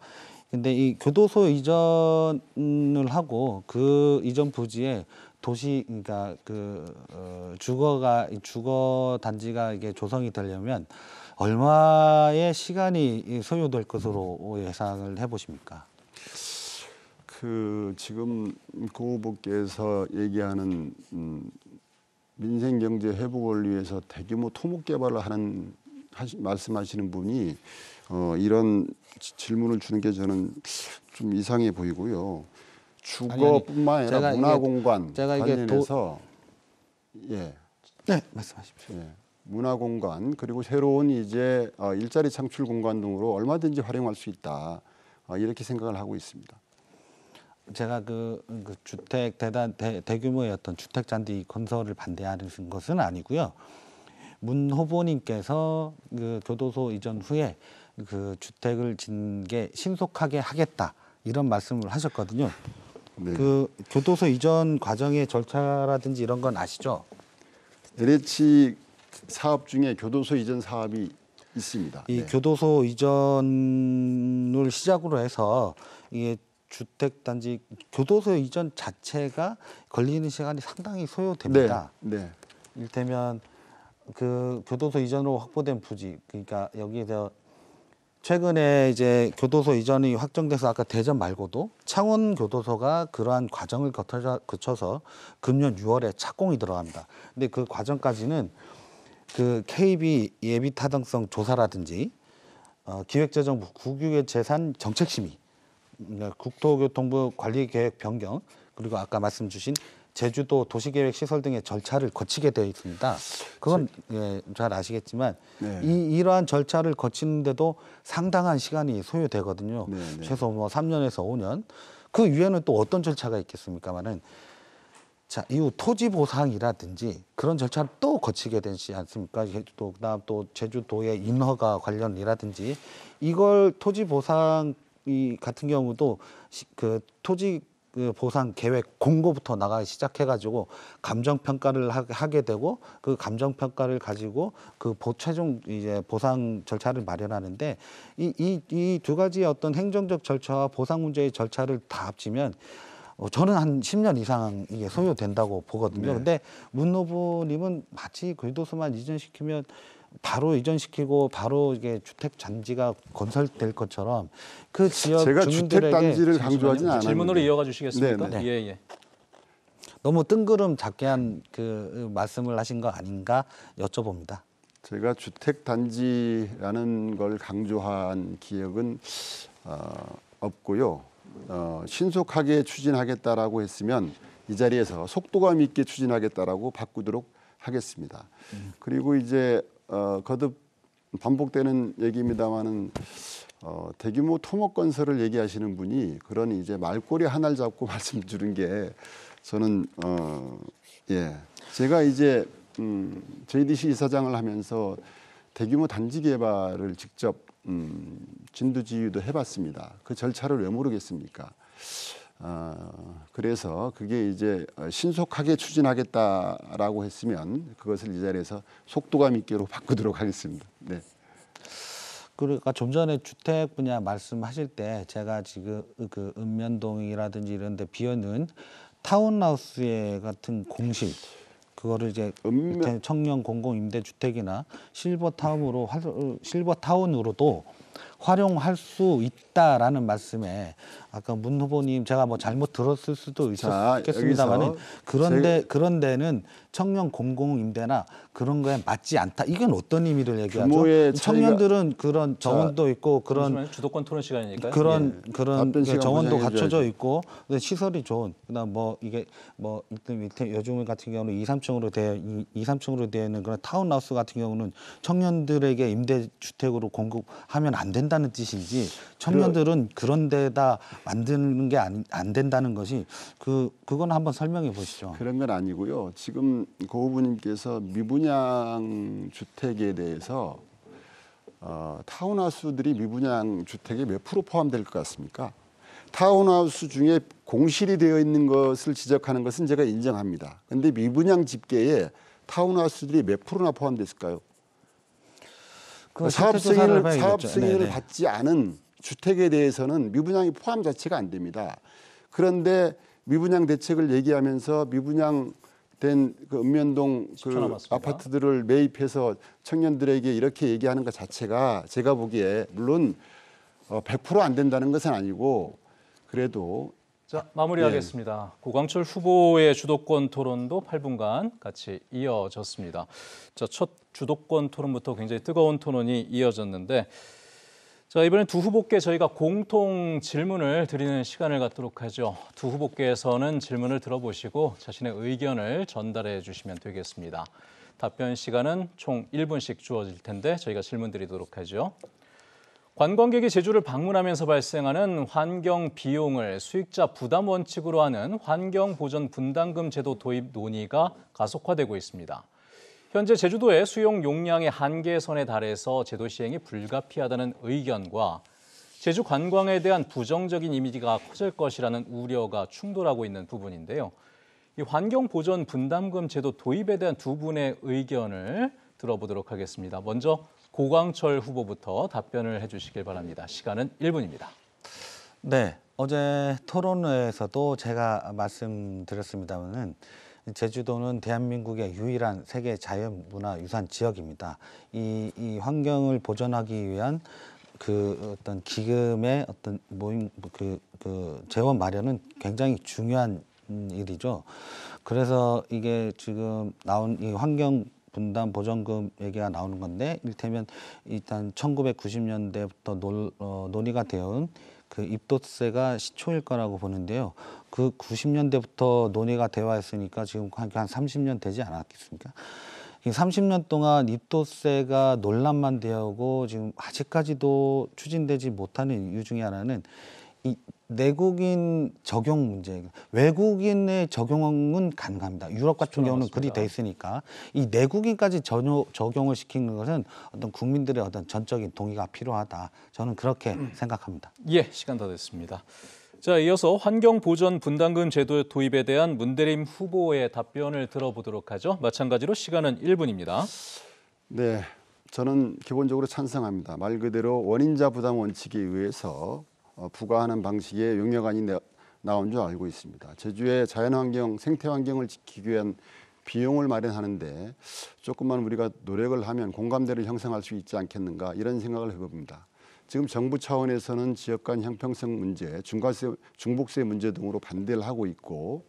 C: 근데 이 교도소 이전을 하고 그 이전 부지에 도시 그러니까 그 어, 주거가 주거 단지가 이게 조성이 되려면 얼마의 시간이 소요될 것으로 예상을 해 보십니까?
B: 그 지금 고 그 후보께서 얘기하는 음, 민생 경제 회복을 위해서 대규모 토목 개발을 하는 하시, 말씀하시는 분이 어, 이런 지, 질문을 주는 게 저는 좀 이상해 보이고요. 주거뿐만 아니라 제가 문화공간 관련해서 도... 예. 네 말씀하십시오. 예. 문화공간 그리고 새로운 이제 어, 일자리 창출 공간 등으로 얼마든지 활용할 수 있다 어, 이렇게 생각을 하고 있습니다.
C: 제가 그, 그 주택 대단 대, 규모의 어떤 주택 잔디 건설을 반대하는 것은 아니고요. 문 후보님께서 그 교도소 이전 후에 그 주택을 짓는 게 신속하게 하겠다 이런 말씀을 하셨거든요. 네. 그 교도소
B: 이전 과정의 절차라든지 이런 건 아시죠? LH 사업 중에 교도소 이전 사업이 있습니다. 이
C: 네. 교도소 이전을 시작으로 해서 이게 주택단지 교도소 이전 자체가 걸리는 시간이 상당히 소요됩니다. 네. 네. 일테면 그 교도소 이전으로 확보된 부지 그러니까 여기에서 최근에 이제 교도소 이전이 확정돼서 아까 대전 말고도 창원 교도소가 그러한 과정을 거쳐서 금년 6월에 착공이 들어갑니다. 근데 그 과정까지는 그 KB 예비 타당성 조사라든지 어, 기획재정부 국유의 재산 정책심의 네, 국토교통부 관리계획 변경 그리고 아까 말씀 주신 제주도 도시계획 시설 등의 절차를 거치게 되어 있습니다. 그건 예, 잘 아시겠지만 네. 이 이러한 절차를 거치는데도 상당한 시간이 소요되거든요. 네, 네. 최소 뭐 3년에서 5년. 그 위에는 또 어떤 절차가 있겠습니까마는 자 이후 토지 보상이라든지 그런 절차를 또 거치게 되지 않습니까? 또 그다음 또 제주도의 인허가 관련이라든지 이걸 토지 보상 이 같은 경우도 시, 그 토지 그 보상 계획 공고부터 나가기 시작해가지고 감정 평가를 하게 되고 그 감정 평가를 가지고 그 보, 최종 이제 보상 절차를 마련하는데 이이이 두 가지의 어떤 행정적 절차와 보상 문제의 절차를 다 합치면 어, 저는 한 10년 이상 이게 소요된다고 보거든요. 네. 근데 문노부님은 마치 그도소만 이전시키면 바로 이전시키고 바로 이게 주택 잔지가 건설될 것처럼 그 지역 제가 주택 단지를 강조하지 않아요. 질문으로 이어가 주시겠습니까? 네, 네. 예, 예. 너무 뜬구름 잡게 한 그 말씀을 하신 거 아닌가 여쭤봅니다.
B: 제가 주택 단지라는 걸 강조한 기억은 어, 없고요. 어, 신속하게 추진하겠다라고 했으면 이 자리에서 속도감 있게 추진하겠다라고 바꾸도록 하겠습니다. 음. 그리고 이제 어, 거듭 반복되는 얘기입니다만은 어, 대규모 토목 건설을 얘기하시는 분이 그런 이제 말꼬리 하나를 잡고 말씀 주는 게 저는 어, 예 제가 이제 음, JDC 이사장을 하면서 대규모 단지 개발을 직접 음, 진두지휘도 해봤습니다. 그 절차를 왜 모르겠습니까? 어, 그래서 그게 이제 신속하게 추진하겠다라고 했으면 그것을 이 자리에서 속도감 있게로 바꾸도록 하겠습니다. 네.
C: 그러니까 좀 전에 주택 분야 말씀하실 때 제가 지금 그 읍면동이라든지 이런 데 비어는 타운하우스의 같은 공실 그거를 이제 읍면... 청년 공공 임대 주택이나 실버 타운으로 실버 타운으로도 활용할 수 있다라는 말씀에 아까 문 후보님 제가 뭐 잘못 들었을 수도 있었겠습니다만 그런데 제... 그런데는 청년 공공 임대나 그런 거에 맞지 않다. 이건 어떤 의미를 얘기하죠? 차이가... 청년들은 그런 정원도 자, 있고 그런 잠시만요. 주도권
A: 토론 시간이니까 그런 예. 그런 그 정원도 갖춰져
C: 있고 시설이 좋은 그다음 뭐 이게 뭐 밑에 요즘 같은 경우는 2, 3층으로 되어 2, 3층으로 되어 있는 그런 타운하우스 같은 경우는 청년들에게 임대 주택으로 공급하면 안 된다는 뜻인지 청년들은 그런 데다 만드는 게 안 안 된다는 것이 그 그건 한번 설명해 보시죠.
B: 그런 건 아니고요. 지금 고후님께서 미분양 주택에 대해서 어, 타운하우스들이 미분양 주택에 몇 프로 포함될 것 같습니까? 타운하우스 중에 공실이 되어 있는 것을 지적하는 것은 제가 인정합니다. 근데 미분양 집계에 타운하우스들이 몇 프로나 포함됐을까요?
A: 그 사업 승인을 사업 승인을 네, 네. 받지
B: 않은 주택에 대해서는 미분양이 포함 자체가 안 됩니다. 그런데 미분양 대책을 얘기하면서 미분양 된그 읍면동 그 아파트들을 매입해서 청년들에게 이렇게 얘기하는 것 자체가 제가 보기에 물론 100%안 어, 된다는 것은 아니고 그래도
A: 자 마무리하겠습니다. 네. 고광철 후보의 주도권 토론도 8분간 같이 이어졌습니다. 자첫 주도권 토론부터 굉장히 뜨거운 토론이 이어졌는데 자, 이번엔 두 후보께 저희가 공통 질문을 드리는 시간을 갖도록 하죠. 두 후보께서는 질문을 들어보시고 자신의 의견을 전달해 주시면 되겠습니다. 답변 시간은 총 1분씩 주어질 텐데 저희가 질문 드리도록 하죠. 관광객이 제주를 방문하면서 발생하는 환경 비용을 수익자 부담 원칙으로 하는 환경 보전 분담금 제도 도입 논의가 가속화되고 있습니다. 현재 제주도의 수용 용량의 한계선에 달해서 제도 시행이 불가피하다는 의견과 제주 관광에 대한 부정적인 이미지가 커질 것이라는 우려가 충돌하고 있는 부분인데요. 이 환경보전 분담금 제도 도입에 대한 두 분의 의견을 들어보도록 하겠습니다. 먼저 고광철 후보부터 답변을 해주시길 바랍니다. 시간은 1분입니다.
C: 네, 어제 토론회에서도 제가 말씀드렸습니다마는 제주도는 대한민국의 유일한 세계 자연문화유산 지역입니다. 이, 이 환경을 보존하기 위한 그 어떤 기금의 어떤 모임 그, 그 재원 마련은 굉장히 중요한 일이죠. 그래서 이게 지금 나온 이 환경 분담 보전금 얘기가 나오는 건데 일테면 일단 1990년대부터 논, 어, 논의가 되어온 그 입도세가 시초일 거라고 보는데요. 그 90년대부터 논의가 대화했으니까 지금 한, 한 30년 되지 않았겠습니까? 30년 동안 입도세가 논란만 되어오고 지금 아직까지도 추진되지 못하는 이유 중에 하나는 이 내국인 적용 문제. 외국인의 적용은 가능합니다. 유럽 같은 경우는 그리 돼 있으니까 이 내국인까지 전혀 적용을 시키는 것은 어떤 국민들의 어떤 전적인 동의가 필요하다. 저는 그렇게 음. 생각합니다.
A: 예, 시간 다 됐습니다. 자, 이어서 환경보전 분담금 제도 도입에 대한 문대림 후보의 답변을 들어보도록 하죠. 마찬가지로 시간은 1분입니다.
B: 네, 저는 기본적으로 찬성합니다. 말 그대로 원인자 부담 원칙에 의해서 어, 부과하는 방식의 용역안이 나온 줄 알고 있습니다. 제주의 자연환경, 생태환경을 지키기 위한 비용을 마련하는데 조금만 우리가 노력을 하면 공감대를 형성할 수 있지 않겠는가 이런 생각을 해봅니다. 지금 정부 차원에서는 지역 간 형평성 문제, 중과세, 중복세 문제 등으로 반대를 하고 있고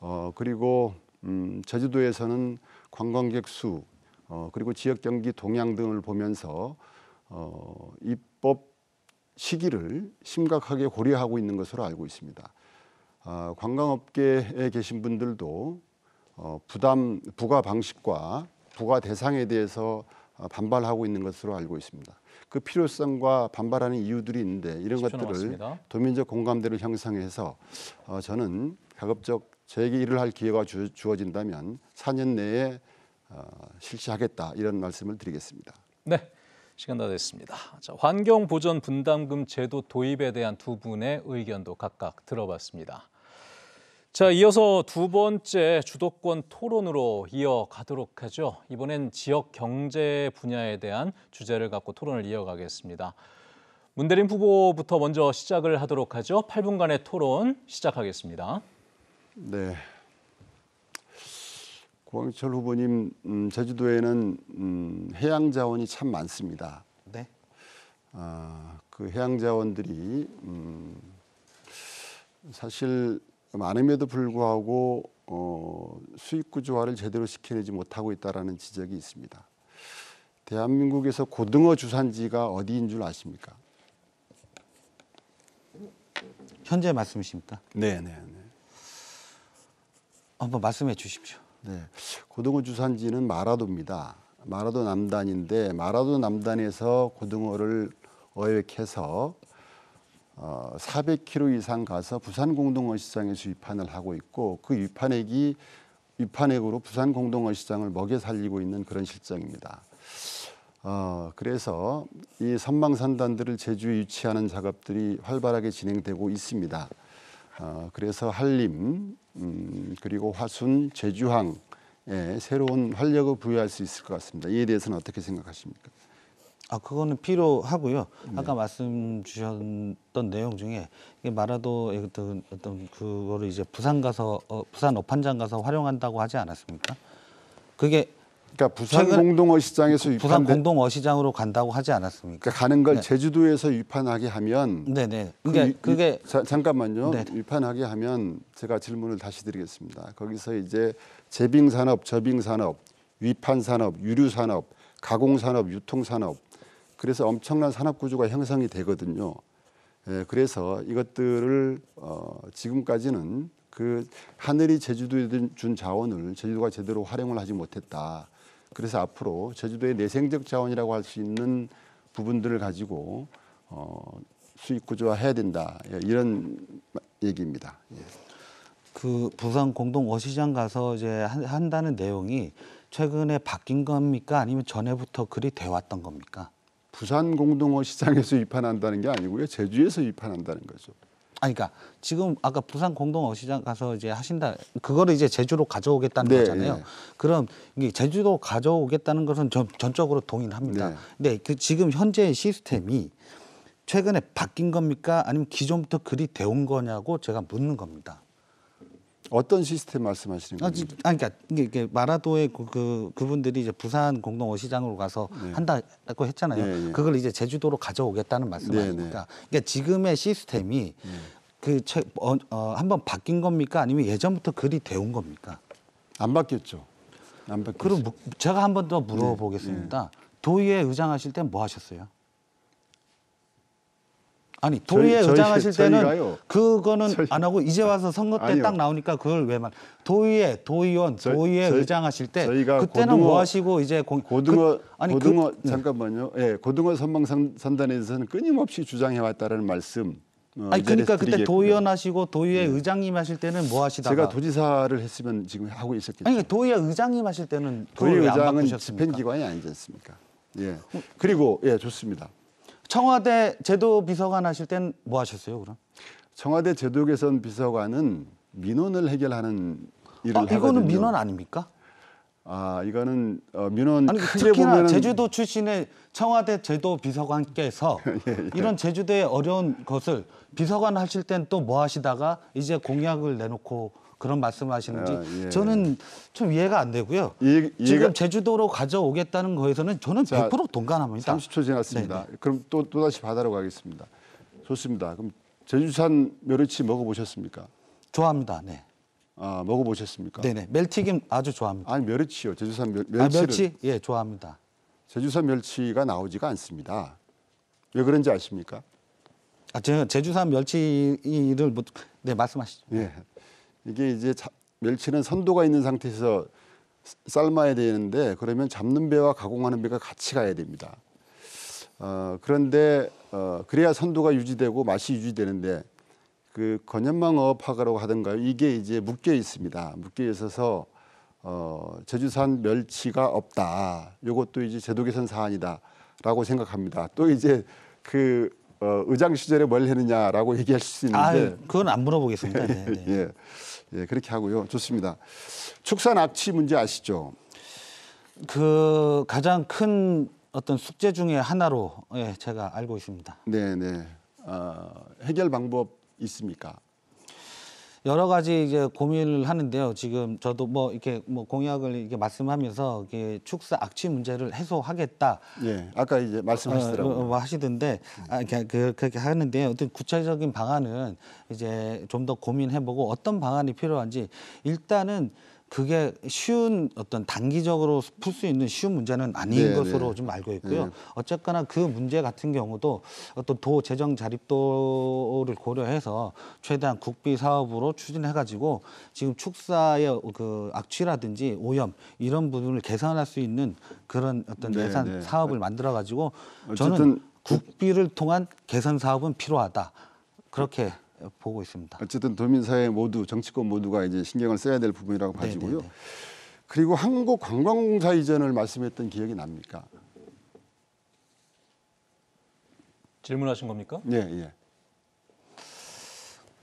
B: 어, 그리고 음, 제주도에서는 관광객 수 어, 그리고 지역 경기 동향 등을 보면서 어, 입법 시기를 심각하게 고려하고 있는 것으로 알고 있습니다. 어, 관광업계에 계신 분들도 어, 부담 부과 방식과 부과 대상에 대해서 아, 반발하고 있는 것으로 알고 있습니다. 그 필요성과 반발하는 이유들이 있는데 이런 것들을 남았습니다. 도민적 공감대를 형성해서 어, 저는 가급적 저에게 일을 할 기회가 주, 어진다면 4년 내에 어, 실시하겠다 이런 말씀을 드리겠습니다.
A: 네. 시간 다 됐습니다. 자, 환경보전 분담금 제도 도입에 대한 두 분의 의견도 각각 들어봤습니다. 자, 이어서 두 번째 주도권 토론으로 이어가도록 하죠. 이번엔 지역 경제 분야에 대한 주제를 갖고 토론을 이어가겠습니다. 문대림 후보부터 먼저 시작을 하도록 하죠. 8분간의 토론 시작하겠습니다. 네.
B: 고광철 후보님, 음, 제주도에는 음, 해양 자원이 참 많습니다. 네. 아, 그 해양 자원들이 음, 사실 많음에도 불구하고 어, 수익 구조화를 제대로 시켜내지 못하고 있다라는 지적이 있습니다. 대한민국에서 고등어 주산지가 어디인 줄 아십니까? 현재 말씀이십니까? 네, 네, 네. 한번 말씀해 주십시오. 네, 고등어 주산지는 마라도입니다. 마라도 남단인데 마라도 남단에서 고등어를 어획해서 400km 어, 이상 가서 부산 공동어시장에서 유판을 하고 있고 그 유판액이 유판액으로 부산 공동어시장을 먹여 살리고 있는 그런 실정입니다. 어, 그래서 이 선망산단들을 제주에 유치하는 작업들이 활발하게 진행되고 있습니다. 어, 그래서 한림 음, 그리고 화순 제주항에 새로운 활력을 부여할 수 있을 것 같습니다. 이에 대해서는 어떻게 생각하십니까?
C: 아 그거는 필요하고요. 네. 아까 말씀 주셨던 내용 중에 이게 마라도 어떤 어떤 그거를 이제 부산 가서 어, 부산 업판장 가서 활용한다고 하지 않았습니까?
B: 그게 그러니까 부산 최근- 공동어시장에서 부산 유판된
C: 공동 어시장으로 간다고 하지 않았습니까? 그러니까 가는 걸 네.
B: 제주도에서 유판하게 하면 네네. 네. 그 그게 유- 그게 자- 잠깐만요. 네, 네. 유판하게 하면 제가 질문을 다시 드리겠습니다. 거기서 이제 재빙 산업, 저빙 산업, 위판 산업, 유류 산업, 가공 산업, 유통 산업 그래서 엄청난 산업 구조가 형성이 되거든요. 예, 그래서 이것들을 어, 지금까지는 그 하늘이 제주도에 준 자원을 제주도가 제대로 활용을 하지 못했다. 그래서 앞으로 제주도의 내생적 자원이라고 할 수 있는 부분들을 가지고 어, 수익 구조화해야 된다. 예, 이런 얘기입니다. 예. 그 부산
C: 공동 어시장 가서 이제 한다는 내용이 최근에 바뀐 겁니까? 아니면 전에부터 그리 돼 왔던 겁니까?
B: 부산 공동어 시장에서 입판한다는 게 아니고요. 제주에서 입판한다는 거죠.
C: 아니 그러니까 지금 아까 부산 공동 어시장 가서 이제 하신다 그거를 이제 제주로 가져오겠다는 네, 거잖아요. 네. 그럼 이게 제주도 가져오겠다는 것은 전, 전적으로 동의를 합니다. 네. 근데 그 지금 현재 시스템이 최근에 바뀐 겁니까? 아니면 기존부터 그리 돼온 거냐고 제가 묻는 겁니다. 어떤 시스템 말씀하시는 거예요? 아, 아, 그러니까 이게, 마라도의 그, 그 그분들이 이제 부산 공동어시장으로 가서 네. 한다고 했잖아요. 네, 네. 그걸 이제 제주도로 가져오겠다는 말씀 아니까 네, 네. 그러니까 지금의 시스템이 네. 그 어, 어, 한번 바뀐 겁니까? 아니면 예전부터 그리 돼온 겁니까? 안 바뀌었죠. 안 바뀌었죠. 그럼 제가 한번 더 물어보겠습니다. 도의회 의장하실 때 뭐 하셨어요? 아니 도의회 저희, 의장하실 저희, 때는 저희가요. 그거는 저희, 안 하고 이제 와서 선거 때 딱 나오니까 그걸 왜 말?
B: 도의회 도의원 저, 도의회
C: 의장하실 때 그때는
B: 고등어, 뭐 하시고 이제 공, 그 고등어 그, 아니 고등어 그, 잠깐만요. 예, 네, 고등어 선방선단에서는 끊임없이 주장해 왔다는 말씀. 어, 아니 그러니까 그때 도의원
C: 하시고 도의회 네. 의장님 하실 때는 뭐 하시다가 제가
B: 도지사를 했으면 지금 하고 있었겠죠. 아니
C: 그러니까 도의회 의장님 하실 때는 도의회 의장은
B: 집행기관이 아니지 않습니까? 예. 그리고 예 좋습니다. 청와대 제도 비서관 하실 땐 뭐 하셨어요, 그럼? 청와대 제도 개선 비서관은 민원을 해결하는 일을 아, 이거는 하거든요. 민원 아닙니까? 아, 이거는 어, 민원 아니, 크게 특히나
C: 보면은... 제주도 출신의 청와대 제도 비서관께서 예, 예. 이런 제주도의 어려운 것을 비서관 하실 땐 또 뭐 하시다가 이제 공약을 내놓고 그런 말씀하시는지 아, 예. 저는 좀 이해가 안 되고요.
B: 이 지금
C: 제주도로 가져오겠다는 거에서는 저는 자, 100%
B: 동감합니다. 30초 지났습니다. 네네. 네. 그럼 또 또다시 바다로 가겠습니다. 좋습니다. 그럼 제주산 멸치 먹어보셨습니까? 좋아합니다. 네. 아 먹어보셨습니까? 네네 네. 멸치김 아주 좋아합니다. 아니 멸치요 제주산 멸, 치 아, 멸치 예 좋아합니다. 제주산 멸치가 나오지가 않습니다. 왜 그런지 아십니까?
C: 아 제가 제주산 멸치를 못, 네 말씀하시죠.
B: 예. 이게 이제 자, 멸치는 선도가 있는 상태에서 삶아야 되는데 그러면 잡는 배와 가공하는 배가 같이 가야 됩니다. 어, 그런데 어, 그래야 선도가 유지되고 맛이 유지되는데 그 건연망 어업화가라고 하던가요? 이게 이제 묶여 있습니다. 묶여 있어서 어, 제주산 멸치가 없다. 이것도 이제 제도 개선 사안이다라고 생각합니다. 또 이제 그 어, 의장 시절에 뭘 했느냐라고 얘기할 수 있는데 아, 그건 안 물어보겠습니다. 네, 네. 예. 예, 그렇게 하고요. 좋습니다. 축산 악치 문제 아시죠? 그 가장
C: 큰 어떤 숙제 중에 하나로
B: 예, 제가 알고 있습니다. 네, 네. 어, 해결 방법 있습니까?
C: 여러 가지 이제 고민을 하는데요. 지금 저도 뭐 이렇게 뭐 공약을 이렇게 말씀하면서 이게 축사 악취 문제를 해소하겠다.
B: 예, 아까 이제 말씀하시더라고요. 어, 어, 어
C: 뭐 하시던데 아, 그, 그렇게 하는데 어떤 구체적인 방안은 이제 좀 더 고민해보고 어떤 방안이 필요한지 일단은. 그게 쉬운 어떤 단기적으로 풀 수 있는 쉬운 문제는 아닌 네, 것으로 네. 좀 알고 있고요. 네. 어쨌거나 그 문제 같은 경우도 어떤 도 재정 자립도를 고려해서 최대한 국비 사업으로 추진해가지고 지금 축사의 그 악취라든지 오염 이런 부분을 개선할 수 있는 그런 어떤 네, 예산 네. 사업을
B: 만들어가지고 저는 그
C: 국비를 통한 개선 사업은 필요하다.
B: 그렇게 보고 있습니다. 어쨌든 도민사회 모두 정치권 모두가 이제 신경을 써야 될 부분이라고 네, 봐지고요. 네, 네. 그리고 한국 관광공사 이전을 말씀했던 기억이 납니까?
A: 질문하신 겁니까? 예, 예.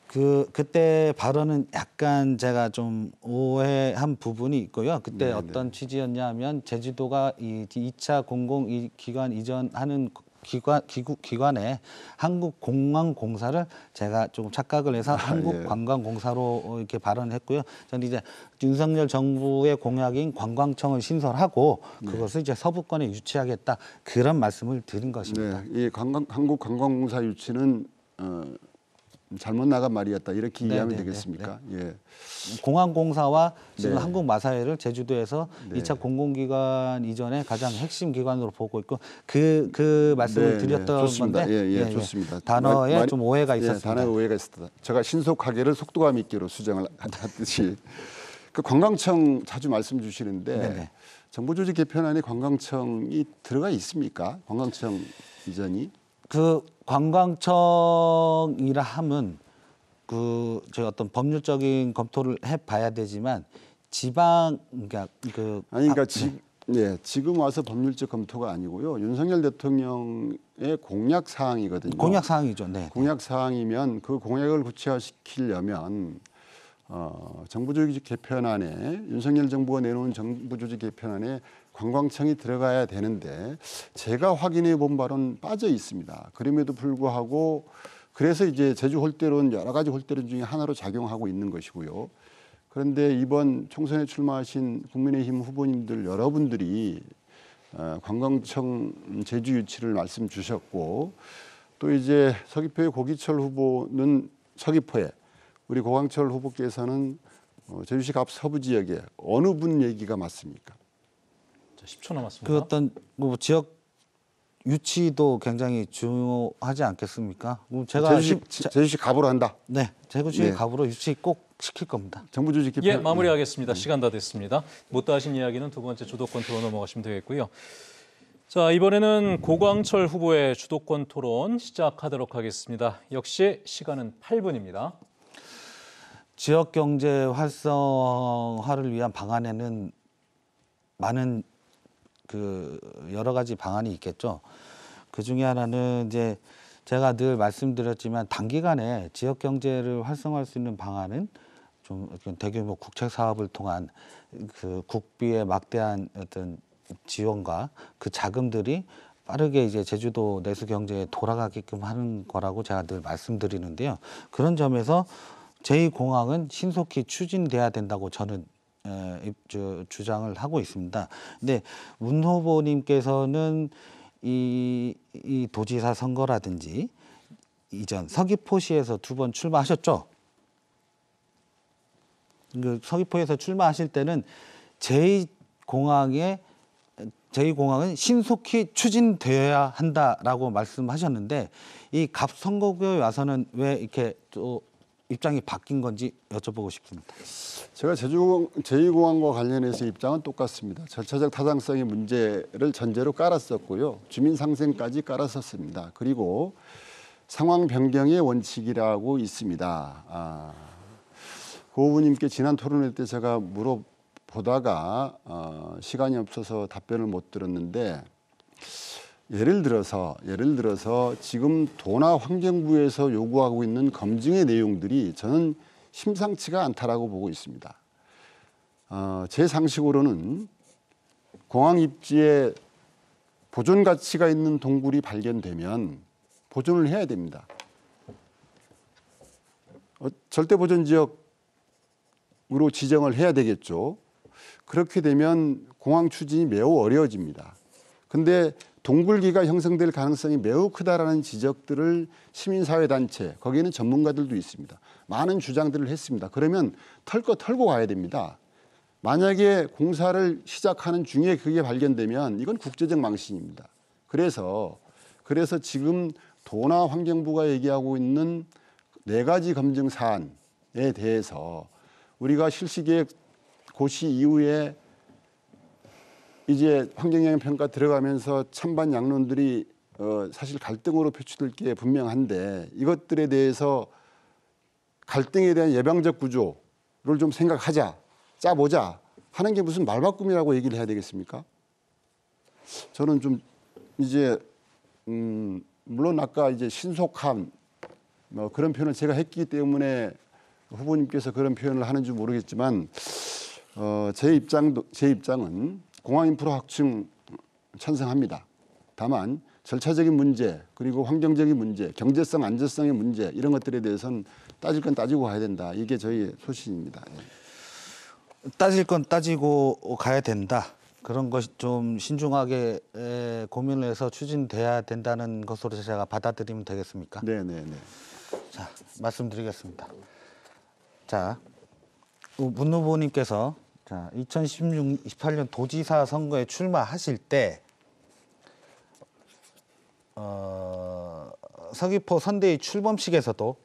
C: 그 그때 발언은 약간 제가 좀 오해한 부분이 있고요. 그때 네 어떤 취지였냐면 제주도가 이 2차 공공 기관 이전하는 기관, 기구, 기관에 한국공항공사를 제가 조금 착각을 해서 아, 한국관광공사로 예. 이렇게 발언했고요. 저는 이제 윤석열 정부의 공약인 관광청을 신설하고 네. 그것을 네. 이제 서부권에 유치하겠다 그런 말씀을 드린 것입니다.
B: 네, 이 관광, 한국관광공사 유치는 어, 음, 잘못 나간 말이었다 이렇게 네, 이해하면 네, 네, 되겠습니까? 네 예.
C: 공항공사와 지금 네. 한국마사회를 제주도에서 네. 2차 공공기관 이전에 가장 핵심 기관으로 보고 있고 그그 그 말씀을 네, 드렸던 좋습니다. 건데 예, 예, 예, 예. 좋습니다. 단어에 많좀 오해가 예, 있었습니다. 단어에
B: 오해가 있었다. 제가 신속하게를 속도감 있게로 수정을 하듯이 그 관광청 자주 말씀 주시는데 네네. 정부조직 개편안에 관광청이 들어가 있습니까? 관광청 이전이? 그 관광청이라
C: 함은 그 저희 어떤 법률적인 검토를 해봐야
B: 되지만 지방 그러니까 그 아니 그러니까 아, 지, 네. 네 지금 와서 법률적 검토가 아니고요 윤석열 대통령의 공약 사항이거든요. 공약 사항이죠. 네. 네. 공약 사항이면 그 공약을 구체화시키려면 어, 정부조직 개편안에 윤석열 정부가 내놓은 정부조직 개편안에 관광청이 들어가야 되는데 제가 확인해 본 바로는 빠져 있습니다. 그럼에도 불구하고 그래서 이제 제주 홀대론 여러 가지 홀대론 중에 하나로 작용하고 있는 것이고요. 그런데 이번 총선에 출마하신 국민의힘 후보님들 여러분들이 어, 관광청 제주 유치를 말씀 주셨고 또 이제 서귀포의 고기철 후보는 서귀포에 우리 고광철 후보께서는 어, 제주시 갑 서부 지역에 어느 분 얘기가 맞습니까?
A: 10초 남았습니다. 그
B: 어떤
C: 뭐 지역 유치도 굉장히 중요하지 않겠습니까? 뭐 제가
B: 제주시, 갑으로 한다.
C: 네, 제구시 네. 예. 갑으로 유치 꼭 시킬 겁니다.
B: 정부 조직 개편. 예,
A: 마무리하겠습니다. 네. 시간 다 됐습니다. 못다 하신 이야기는 두 번째 주도권 토론 넘어가시면 되겠고요. 자, 이번에는 고광철 후보의 주도권 토론 시작하도록 하겠습니다. 역시 시간은 8분입니다.
C: 지역 경제 활성화를 위한 방안에는 많은 그 여러 가지 방안이 있겠죠. 그 중에 하나는 이제 제가 늘 말씀드렸지만 단기간에 지역 경제를 활성화할 수 있는 방안은 좀 대규모 국책 사업을 통한 그국비에 막대한 어떤 지원과 그 자금들이 빠르게 이제 제주도 내수 경제에 돌아가게끔 하는 거라고 제가 늘 말씀드리는데요. 그런 점에서 제2공항은 신속히 추진돼야 된다고 저는 주장을 하고 있습니다. 근데 문 후보님께서는 이, 이 도지사 선거라든지 이전 서귀포시에서 두 번 출마하셨죠. 그 서귀포에서 출마하실 때는 제2공항에 제2공항은 신속히 추진되어야 한다라고 말씀하셨는데 이 갑선거구에
B: 와서는 왜 이렇게 또 입장이 바뀐 건지 여쭤보고 싶습니다. 제가 제주공, 제2공항과 관련해서 입장은 똑같습니다. 절차적 타당성의 문제를 전제로 깔았었고요. 주민 상생까지 깔았었습니다. 그리고 상황 변경의 원칙이라고 있습니다. 아, 고후님께 그 지난 토론회 때 제가 물어보다가 어, 시간이 없어서 답변을 못 들었는데 예를 들어서 예를 들어서 지금 도나 환경부에서 요구하고 있는 검증의 내용들이 저는 심상치가 않다라고 보고 있습니다. 어, 제 상식으로는 공항 입지에 보존 가치가 있는 동굴이 발견되면 보존을 해야 됩니다. 어, 절대 보존 지역으로 지정을 해야 되겠죠. 그렇게 되면 공항 추진이 매우 어려워집니다. 근데 동굴기가 형성될 가능성이 매우 크다라는 지적들을 시민사회단체 거기에는 전문가들도 있습니다. 많은 주장들을 했습니다. 그러면 털 거 털고 가야 됩니다. 만약에 공사를 시작하는 중에 그게 발견되면 이건 국제적 망신입니다. 그래서 그래서 지금 도나 환경부가 얘기하고 있는 네 가지 검증 사안에 대해서 우리가 실시계획 고시 이후에 이제 환경영향 평가 들어가면서 찬반 양론들이 어, 사실 갈등으로 표출될 게 분명한데 이것들에 대해서 갈등에 대한 예방적 구조를 좀 생각하자, 짜보자 하는 게 무슨 말바꿈이라고 얘기를 해야 되겠습니까? 저는 좀 이제 음, 물론 아까 이제 신속함 뭐 그런 표현을 제가 했기 때문에 후보님께서 그런 표현을 하는지 모르겠지만 어, 제 입장도 제 입장은 공항 인프라 확충 찬성합니다. 다만 절차적인 문제 그리고 환경적인 문제 경제성 안전성의 문제 이런 것들에 대해서는 따질 건 따지고 가야 된다. 이게 저희 소신입니다. 예. 따질 건 따지고 가야 된다. 그런 것이 좀 신중하게
C: 고민을 해서 추진돼야 된다는 것으로 제가 받아들이면 되겠습니까? 네, 네, 네. 자, 말씀드리겠습니다. 자, 문 후보님께서 자, 2016, 18년 도지사 선거에 출마하실 때 어, 서귀포 선대위 출범식에서도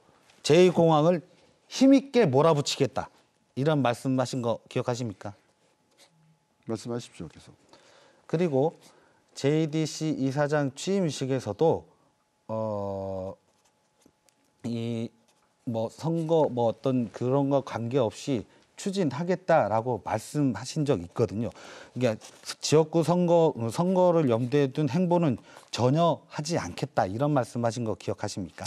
C: 제2공항을 힘있게 몰아붙이겠다 이런 말씀하신 거 기억하십니까? 말씀하십시오 계속. 그리고 JDC 이사장 취임식에서도 어, 이뭐 선거 뭐 어떤 그런 거 관계없이 추진하겠다라고 말씀하신 적 있거든요. 그러니까 지역구 선거 선거를 염두에 둔 행보는 전혀 하지 않겠다 이런 말씀하신 거 기억하십니까?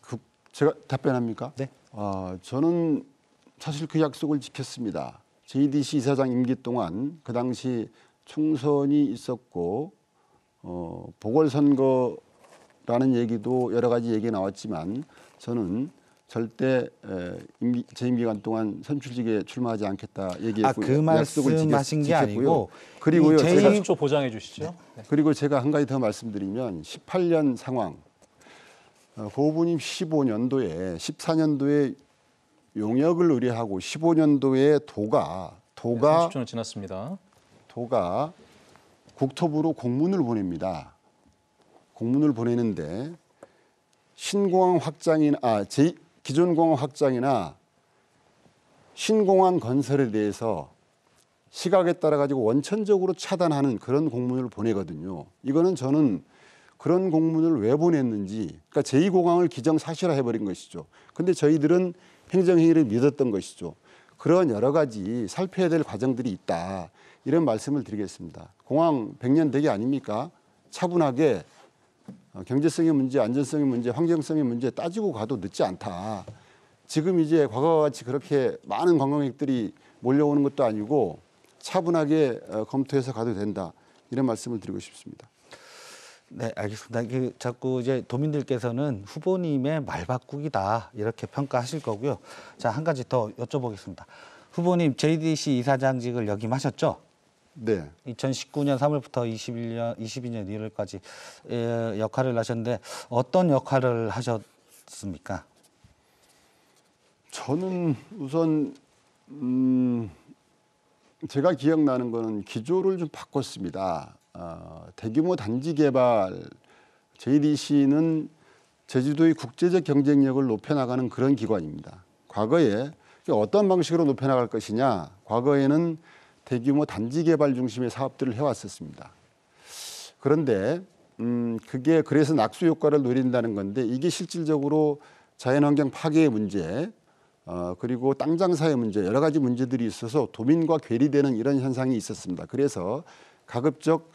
C: 그
B: 제가 답변합니까? 네. 어, 저는 사실 그 약속을 지켰습니다. JDC 이사장 임기 동안 그 당시 총선이 있었고 어, 보궐선거라는 얘기도 여러 가지 얘기 나왔지만 저는 절대 임기, 재임 기간 동안 선출직에 출마하지 않겠다 얘기했고 아, 그 말씀하신 게 아니고 그리고요. 재임
A: 제가, 보장해 주시죠. 네. 네.
B: 그리고 제가 한 가지 더 말씀드리면 18년 상황 어, 고부님 15년도에 14년도에 용역을 의뢰하고 15년도에 도가 도가 네,
A: 30초는 지났습니다.
B: 도가 국토부로 공문을 보냅니다. 공문을 보내는데 신공항 확장이 아, 제, 기존 공항 확장이나 신공항 건설에 대해서 시각에 따라 가지고 원천적으로 차단하는 그런 공문을 보내거든요. 이거는 저는 그런 공문을 왜 보냈는지 그러니까 제2공항을 기정사실화 해버린 것이죠. 근데 저희들은 행정행위를 믿었던 것이죠. 그런 여러 가지 살펴야 될 과정들이 있다. 이런 말씀을 드리겠습니다. 공항 100년 되기 아닙니까? 차분하게 어, 경제성의 문제, 안전성의 문제, 환경성의 문제 따지고 가도 늦지 않다. 지금 이제 과거와 같이 그렇게 많은 관광객들이 몰려오는 것도 아니고 차분하게 어, 검토해서 가도 된다. 이런 말씀을 드리고 싶습니다. 네, 알겠습니다. 자꾸 이제 도민들께서는 후보님의 말
C: 바꾸기다 이렇게 평가하실 거고요. 자, 한 가지 더 여쭤보겠습니다. 후보님 JDC 이사장직을 역임하셨죠? 네. 2019년 3월부터 21년 22년 1월까지 예, 역할을 하셨는데 어떤 역할을 하셨습니까?
B: 저는 우선 음, 제가 기억나는 거는 기조를 좀 바꿨습니다. 어, 대규모 단지 개발 JDC는 제주도의 국제적 경쟁력을 높여나가는 그런 기관입니다. 과거에 어떤 방식으로 높여나갈 것이냐? 과거에는 대규모 단지 개발 중심의 사업들을 해왔었습니다. 그런데 음, 그게 그래서 낙수 효과를 노린다는 건데 이게 실질적으로 자연환경 파괴의 문제, 어, 그리고 땅 장사의 문제, 여러 가지 문제들이 있어서 도민과 괴리되는 이런 현상이 있었습니다. 그래서 가급적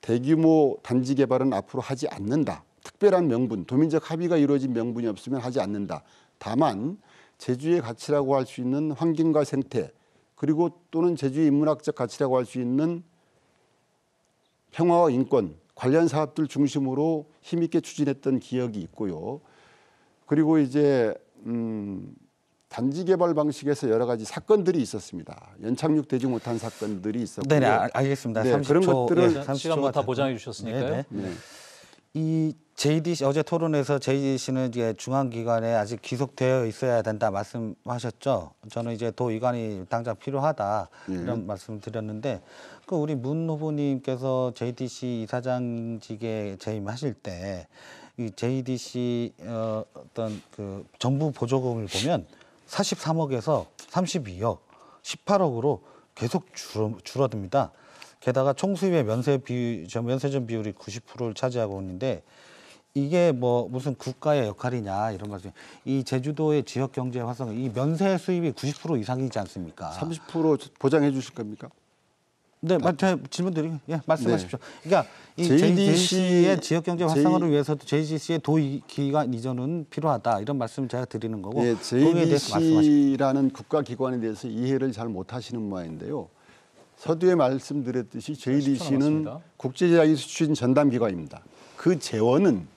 B: 대규모 단지 개발은 앞으로 하지 않는다. 특별한 명분, 도민적 합의가 이루어진 명분이 없으면 하지 않는다. 다만 제주의 가치라고 할 수 있는 환경과 생태, 그리고 또는 제주의 인문학적 가치라고 할 수 있는 평화와 인권 관련 사업들 중심으로 힘있게 추진했던 기억이 있고요. 그리고 이제 음, 단지 개발 방식에서 여러 가지 사건들이 있었습니다. 연착륙 되지 못한 사건들이 있었고 네네 알, 겠습니다 네, 30초, 그런 것들은 예, 시간 다 보장해
A: 주셨으니까요. 네.
C: 이 JDC 어제 토론에서 JDC는 이제 중앙기관에 아직 귀속되어 있어야 된다 말씀하셨죠. 저는 이제 도의관이 당장 필요하다 네. 이런 네. 말씀 을 드렸는데 그 우리 문 후보님께서 JDC 이사장직에 재임하실 때이 JDC 어, 어떤 그 정부 보조금을 보면 43억에서 32억, 18억으로 계속 줄어, 줄어듭니다. 게다가 총수입의 면세 비율, 면세점 비율이 90%를 차지하고 있는데 이게 뭐 무슨 국가의 역할이냐 이런 말씀. 이 제주도의 지역 경제 활성 이 면세 수입이 90% 이상이지 않습니까? 30%
B: 보장해 주실 겁니까? 네, 맞아요. 질문
C: 드리고 예, 말씀하십시오. 네. 그러니까 이 JDC의 지역 경제 활성화를 위해서도 JDC의 도의 기관 이전은 필요하다 이런 말씀을 제가 드리는 거고 예, JDC라는
B: 국가 기관에 대해서 이해를 잘 못하시는 모양인데요. 서두에 말씀드렸듯이 JDC는 국제자유수출 전담 기관입니다. 그 재원은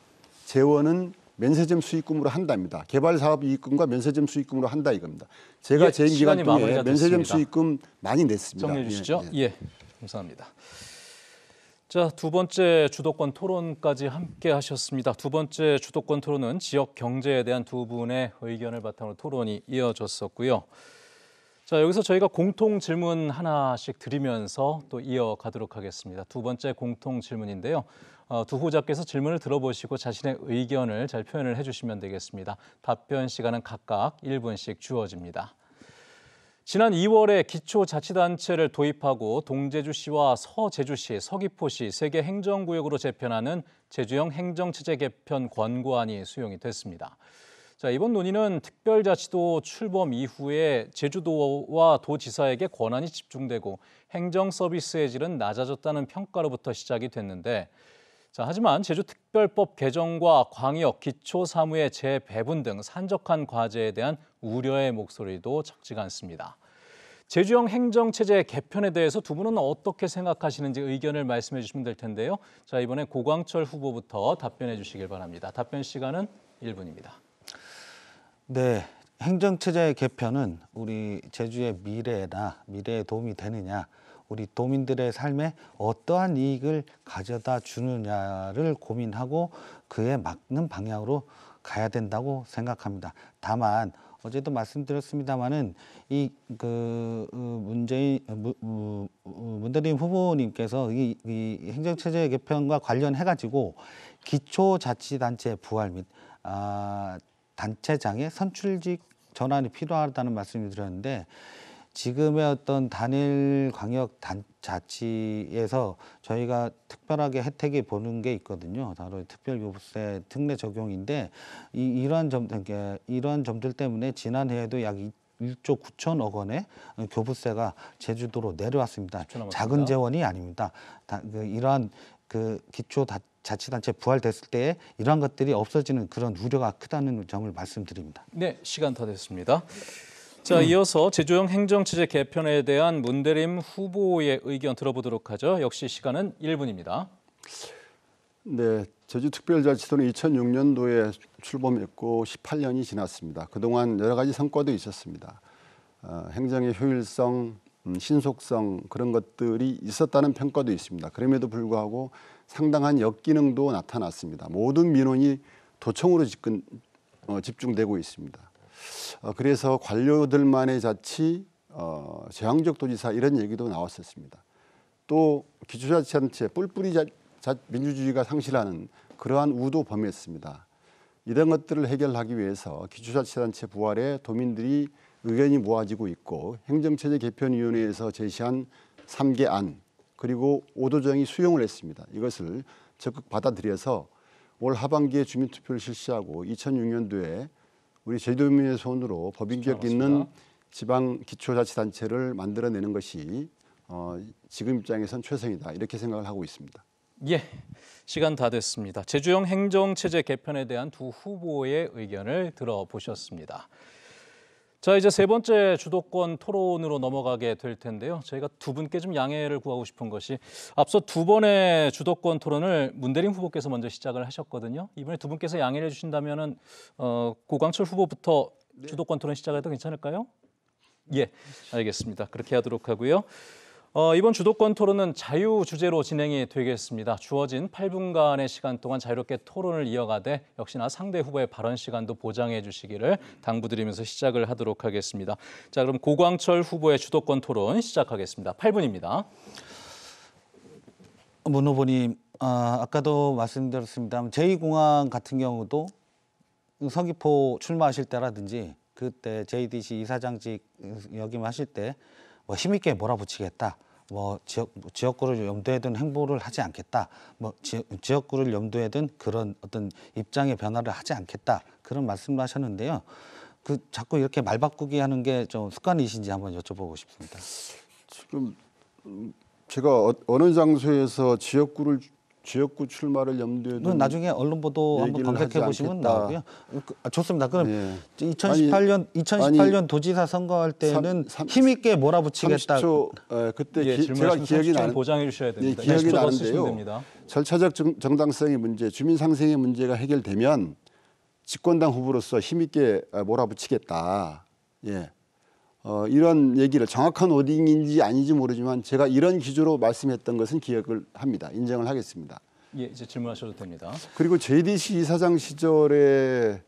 B: 재원은 면세점 수익금으로 한답니다. 개발 사업 이익금과 면세점 수익금으로 한다 이겁니다. 제가 재임 기간 동안 면세점 수익금 많이 냈습니다. 정리해 예, 주시죠. 예, 예.
A: 예 감사합니다. 자, 두 번째 주도권 토론까지 함께 하셨습니다. 두 번째 주도권 토론은 지역 경제에 대한 두 분의 의견을 바탕으로 토론이 이어졌었고요. 자, 여기서 저희가 공통 질문 하나씩 드리면서 또 이어가도록 하겠습니다. 두 번째 공통 질문인데요. 어, 두후자께서 질문을 들어보시고 자신의 의견을 잘 표현을 해주시면 되겠습니다. 답변 시간은 각각 1분씩 주어집니다. 지난 2월에 기초자치단체를 도입하고 동제주시와 서제주시, 서귀포시 세 개 행정구역으로 재편하는 제주형 행정체제 개편 권고안이 수용이 됐습니다. 자, 이번 논의는 특별자치도 출범 이후에 제주도와 도지사에게 권한이 집중되고 행정 서비스의 질은 낮아졌다는 평가로부터 시작이 됐는데 자, 하지만 제주특별법 개정과 광역 기초사무의 재배분 등 산적한 과제에 대한 우려의 목소리도 적지가 않습니다. 제주형 행정체제 개편에 대해서 두 분은 어떻게 생각하시는지 의견을 말씀해 주시면 될 텐데요. 자, 이번에 고광철 후보부터 답변해 주시길 바랍니다. 답변 시간은 1분입니다.
C: 네, 행정체제의 개편은 우리 제주의 미래나 미래에 도움이 되느냐, 우리 도민들의 삶에 어떠한 이익을 가져다 주느냐를 고민하고 그에 맞는 방향으로 가야 된다고 생각합니다. 다만 어제도 말씀드렸습니다만은이그 어, 문재인 어, 어, 문대림 후보님께서 이, 이 행정체제 개편과 관련해 가지고 기초자치단체 부활 및 아, 단체장의 선출직 전환이 필요하다는 말씀을 드렸는데 지금의 어떤 단일 광역 단 자치에서 저희가 특별하게 혜택이 보는 게 있거든요. 바로 특별교부세 특례 적용인데 이, 이러한 점 그러니까 이러한 점들 때문에 지난해에도 약 1조 9천억 원의 교부세가 제주도로 내려왔습니다. 작은 재원이 아닙니다. 다, 그, 이러한 그 기초 자치단체 부활됐을 때 이러한 것들이 없어지는 그런 우려가 크다는 점을 말씀드립니다.
A: 네, 시간 다 됐습니다. 자, 이어서 제조형 행정체제 개편에 대한 문대림 후보의 의견 들어보도록 하죠. 역시 시간은 1분입니다.
B: 네, 제주특별자치도는 2006년도에 출범했고 18년이 지났습니다. 그동안 여러 가지 성과도 있었습니다. 어, 행정의 효율성, 음, 신속성 그런 것들이 있었다는 평가도 있습니다. 그럼에도 불구하고 상당한 역기능도 나타났습니다. 모든 민원이 도청으로 집근, 어, 집중되고 있습니다. 어, 그래서 관료들만의 자치, 어, 제왕적 도지사 이런 얘기도 나왔었습니다. 또 기초자치단체 뿔뿔이 자, 자, 민주주의가 상실하는 그러한 우도 범했습니다. 이런 것들을 해결하기 위해서 기초자치단체 부활에 도민들이 의견이 모아지고 있고 행정체제 개편위원회에서 제시한 3개 안 그리고 오도정이 수용을 했습니다. 이것을 적극 받아들여서 올 하반기에 주민투표를 실시하고 2006년도에 우리 제도민의 손으로 법인격 있는 지방 기초자치단체를 만들어내는 것이 어, 지금 입장에선 최선이다 이렇게 생각을 하고 있습니다.
A: 예, 시간 다 됐습니다. 제주형 행정체제 개편에 대한 두 후보의 의견을 들어보셨습니다. 자 이제 세 번째 주도권 토론으로 넘어가게 될 텐데요. 저희가 두 분께 좀 양해를 구하고 싶은 것이 앞서 두 번의 주도권 토론을 문대림 후보께서 먼저 시작을 하셨거든요. 이번에 두 분께서 양해를 해주신다면은 어, 고광철 후보부터 네. 주도권 토론 시작해도 괜찮을까요? 예, 알겠습니다. 그렇게 하도록 하고요. 어, 이번 주도권 토론은 자유 주제로 진행이 되겠습니다. 주어진 8분간의 시간 동안 자유롭게 토론을 이어가되 역시나 상대 후보의 발언 시간도 보장해 주시기를 당부드리면서 시작을 하도록 하겠습니다. 자, 그럼 고광철 후보의 주도권 토론 시작하겠습니다. 8분입니다. 문 후보님,
C: 아, 아까도 말씀드렸습니다. 제2공항 같은 경우도 서귀포 출마하실 때라든지 그때 JDC 이사장직 역임하실 때뭐 힘있게 몰아붙이겠다. 뭐 지역 뭐 지역구를 염두에 둔 행보를 하지 않겠다. 뭐 지, 지역구를 염두에 둔 그런 어떤 입장의 변화를 하지 않겠다. 그런 말씀을 하셨는데요. 그 자꾸 이렇게 말 바꾸기 하는 게 좀 습관이신지 한번 여쭤보고 싶습니다.
B: 지금 음, 제가 어, 어느 장소에서 지역구를 지역구 출마를 염두에 둔 나중에
C: 언론 보도 한번 검색해 보시면 나오고요. 음, 그,
B: 아, 좋습니다. 그럼
A: 네.
C: 예. 2018년 아니, 2018년 아니, 도지사 선거할 때는 힘 있게 몰아붙이겠다.
A: 30초, 에, 예, 그때 예, 기, 제가 기억이 나는 보장해 주셔야 됩니다. 예, 네, 기억이 나는데요.
B: 절차적 정, 당성의 문제, 주민 상생의 문제가 해결되면 집권당 후보로서 힘 있게 아, 몰아붙이겠다. 예. 어, 이런 얘기를 정확한 워딩인지 아닌지 모르지만 제가 이런 기조로 말씀했던 것은 기억을 합니다. 인정을 하겠습니다.
A: 예, 이제 질문하셔도 됩니다.
B: 그리고 JDC 이사장 시절에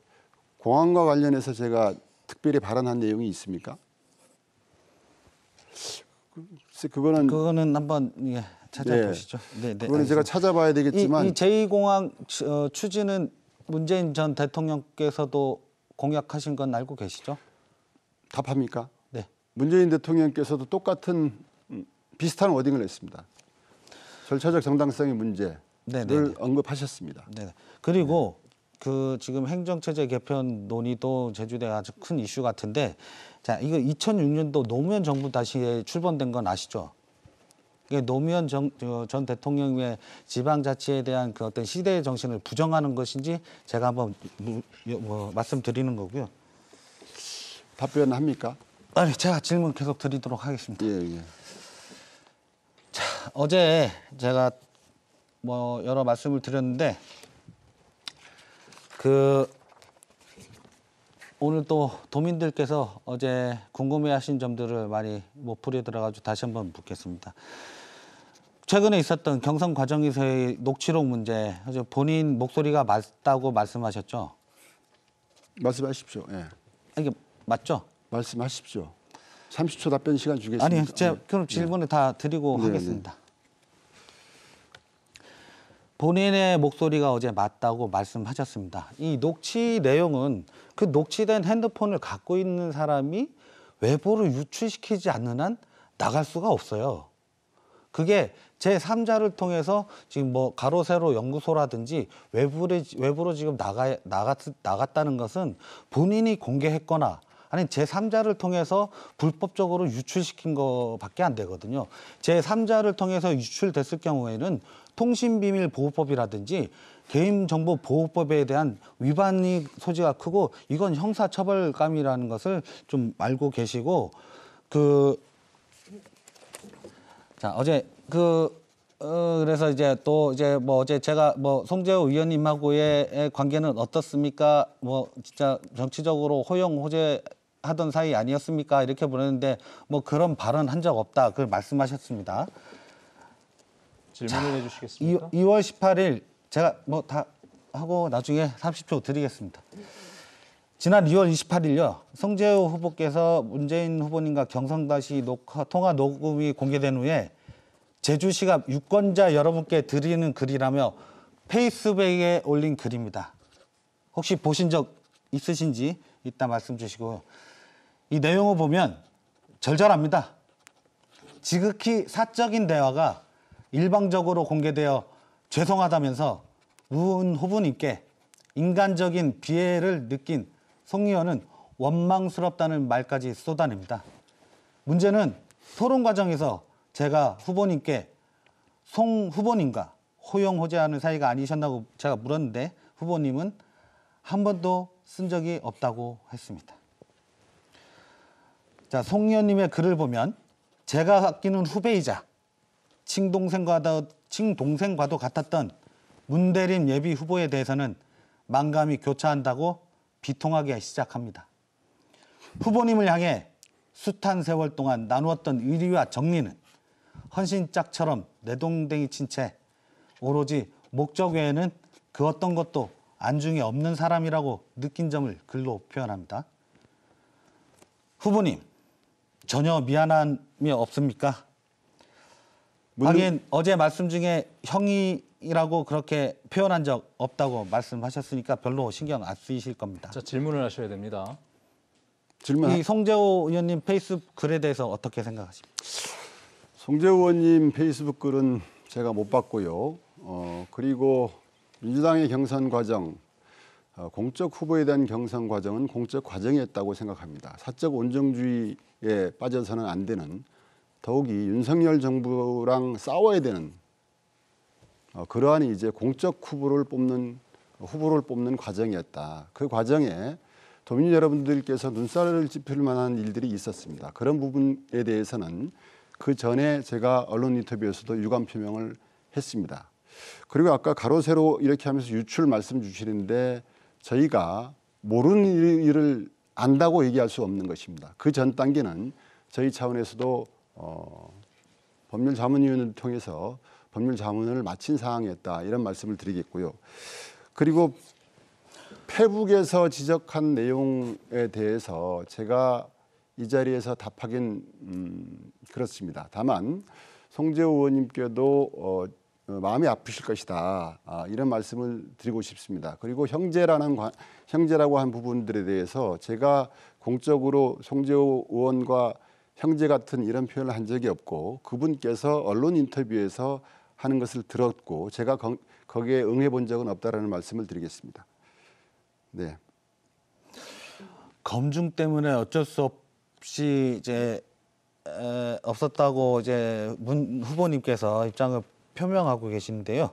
B: 공항과 관련해서 제가 특별히 발언한 내용이 있습니까?
C: 그거는 그거는 한번 예, 찾아보시죠. 네, 네, 네 그거는 제가 찾아봐야 되겠지만 이, 이 제2공항 어, 추진은 문재인 전 대통령께서도 공약하신 건 알고
B: 계시죠? 답합니까? 문재인 대통령께서도 똑같은 비슷한 워딩을 했습니다. 절차적 정당성의 문제를 네, 네네 언급하셨습니다. 네네. 네. 그리고 네. 그 지금 행정체제 개편
C: 논의도 제주대 아주 큰 이슈 같은데 자 이거 2006년도 노무현 정부 다시 출범된 건 아시죠? 노무현 정, 전 대통령의 지방자치에 대한 그 어떤 시대의 정신을 부정하는 것인지 제가 한번 뭐, 뭐 말씀드리는 거고요.
B: 답변합니까? 아니 제가 질문 계속 드리도록 하겠습니다.
C: 예, 예. 자 어제 제가 뭐 여러 말씀을 드렸는데 그 오늘 또 도민들께서 어제 궁금해하신 점들을 많이 못 풀어들어가지고 다시 한번 묻겠습니다. 최근에 있었던 경선 과정에서의 녹취록 문제, 본인 목소리가 맞다고 말씀하셨죠? 말씀하십시오. 예. 아, 이게 맞죠? 말씀하십시오. 30초 답변 시간 주겠습니다. 아니, 제가 네. 그럼 질문을 네. 다 드리고 네, 네, 네. 하겠습니다. 네. 본인의 목소리가 어제 맞다고 말씀하셨습니다. 이 녹취 내용은 그 녹취된 핸드폰을 갖고 있는 사람이 외부로 유출시키지 않는 한 나갈 수가 없어요. 그게 제3자를 통해서 지금 뭐 가로세로 연구소라든지 외부로, 외부로 지금 나가, 나갔, 나갔다는 것은 본인이 공개했거나 아니 제3자를 통해서 불법적으로 유출시킨 거밖에 안 되거든요. 제3자를 통해서 유출됐을 경우에는 통신비밀보호법이라든지 개인정보보호법에 대한 위반이 소지가 크고 이건 형사처벌감이라는 것을 좀 알고 계시고 그자 어제 그 어, 그래서 이제 또 이제 뭐 어제 제가 뭐 송재호 의원님하고의 관계는 어떻습니까? 뭐 진짜 정치적으로 허용 호재 하던 사이 아니었습니까? 이렇게 보냈는데 뭐 그런 발언 한 적 없다. 그걸 말씀하셨습니다. 질문을 자, 해주시겠습니까? 2, 월 18일 제가 뭐 다 하고 나중에 30초 드리겠습니다. 지난 2월 28일요 성재호 후보께서 문재인 후보님과 경성다시 녹화, 통화 녹음이 공개된 후에 제주시가 유권자 여러분께 드리는 글이라며 페이스북에 올린 글입니다. 혹시 보신 적 있으신지 이따 말씀 주시고 이 내용을 보면 절절합니다. 지극히 사적인 대화가 일방적으로 공개되어 죄송하다면서 우은 후보님께 인간적인 비애를 느낀 송 의원은 원망스럽다는 말까지 쏟아냅니다. 문제는 토론 과정에서 제가 후보님께 송 후보님과 호영호재하는 사이가 아니셨다고 제가 물었는데 후보님은 한 번도 쓴 적이 없다고 했습니다. 자, 송 의원님의 글을 보면 제가 아끼는 후배이자 친동생과도, 친동생과도 같았던 문대림 예비 후보에 대해서는 만감이 교차한다고 비통하게 시작합니다. 후보님을 향해 숱한 세월 동안 나누었던 의리와 정리는 헌신짝처럼 내동댕이 친채 오로지 목적 외에는 그 어떤 것도 안중에 없는 사람이라고 느낀 점을 글로 표현합니다. 후보님, 전혀 미안함이 없습니까? 물론... 하긴 어제 말씀 중에 형이라고 그렇게 표현한 적 없다고 말씀하셨으니까 별로 신경 안 쓰이실 겁니다. 자, 질문을 하셔야 됩니다. 질문. 이 송재호 의원님 페이스북 글에 대해서 어떻게 생각하십니까?
B: 송재호 의원님 페이스북 글은 제가 못 봤고요. 어, 그리고 민주당의 경선 과정 어, 공적 후보에 대한 경선 과정은 공적 과정이었다고 생각합니다. 사적 온정주의에 빠져서는 안 되는 더욱이 윤석열 정부랑 싸워야 되는 어, 그러한 이제 공적 후보를 뽑는 후보를 뽑는 과정이었다. 그 과정에 도민 여러분들께서 눈살을 찌필 만한 일들이 있었습니다. 그런 부분에 대해서는 그 전에 제가 언론 인터뷰에서도 유감 표명을 했습니다. 그리고 아까 가로 세로 이렇게 하면서 유출 말씀 주시는데 저희가 모르는 일을 안다고 얘기할 수 없는 것입니다. 그 전 단계는 저희 차원에서도 어, 법률 자문위원회를 통해서 법률 자문을 마친 사항이었다 이런 말씀을 드리겠고요. 그리고 페북에서 지적한 내용에 대해서 제가 이 자리에서 답하긴 음, 그렇습니다. 다만 송재호 의원님께도 어, 어, 마음이 아프실 것이다. 아, 이런 말씀을 드리고 싶습니다. 그리고 형제라는 관, 형제라고 한 부분들에 대해서 제가 공적으로 송재호 의원과 형제 같은 이런 표현을 한 적이 없고 그분께서 언론 인터뷰에서 하는 것을 들었고 제가 거, 거기에 응해 본 적은 없다라는 말씀을 드리겠습니다. 네. 검증 때문에 어쩔 수 없이 이제 에,
C: 없었다고 이제 문 후보님께서 입장을 표명하고 계시는데요.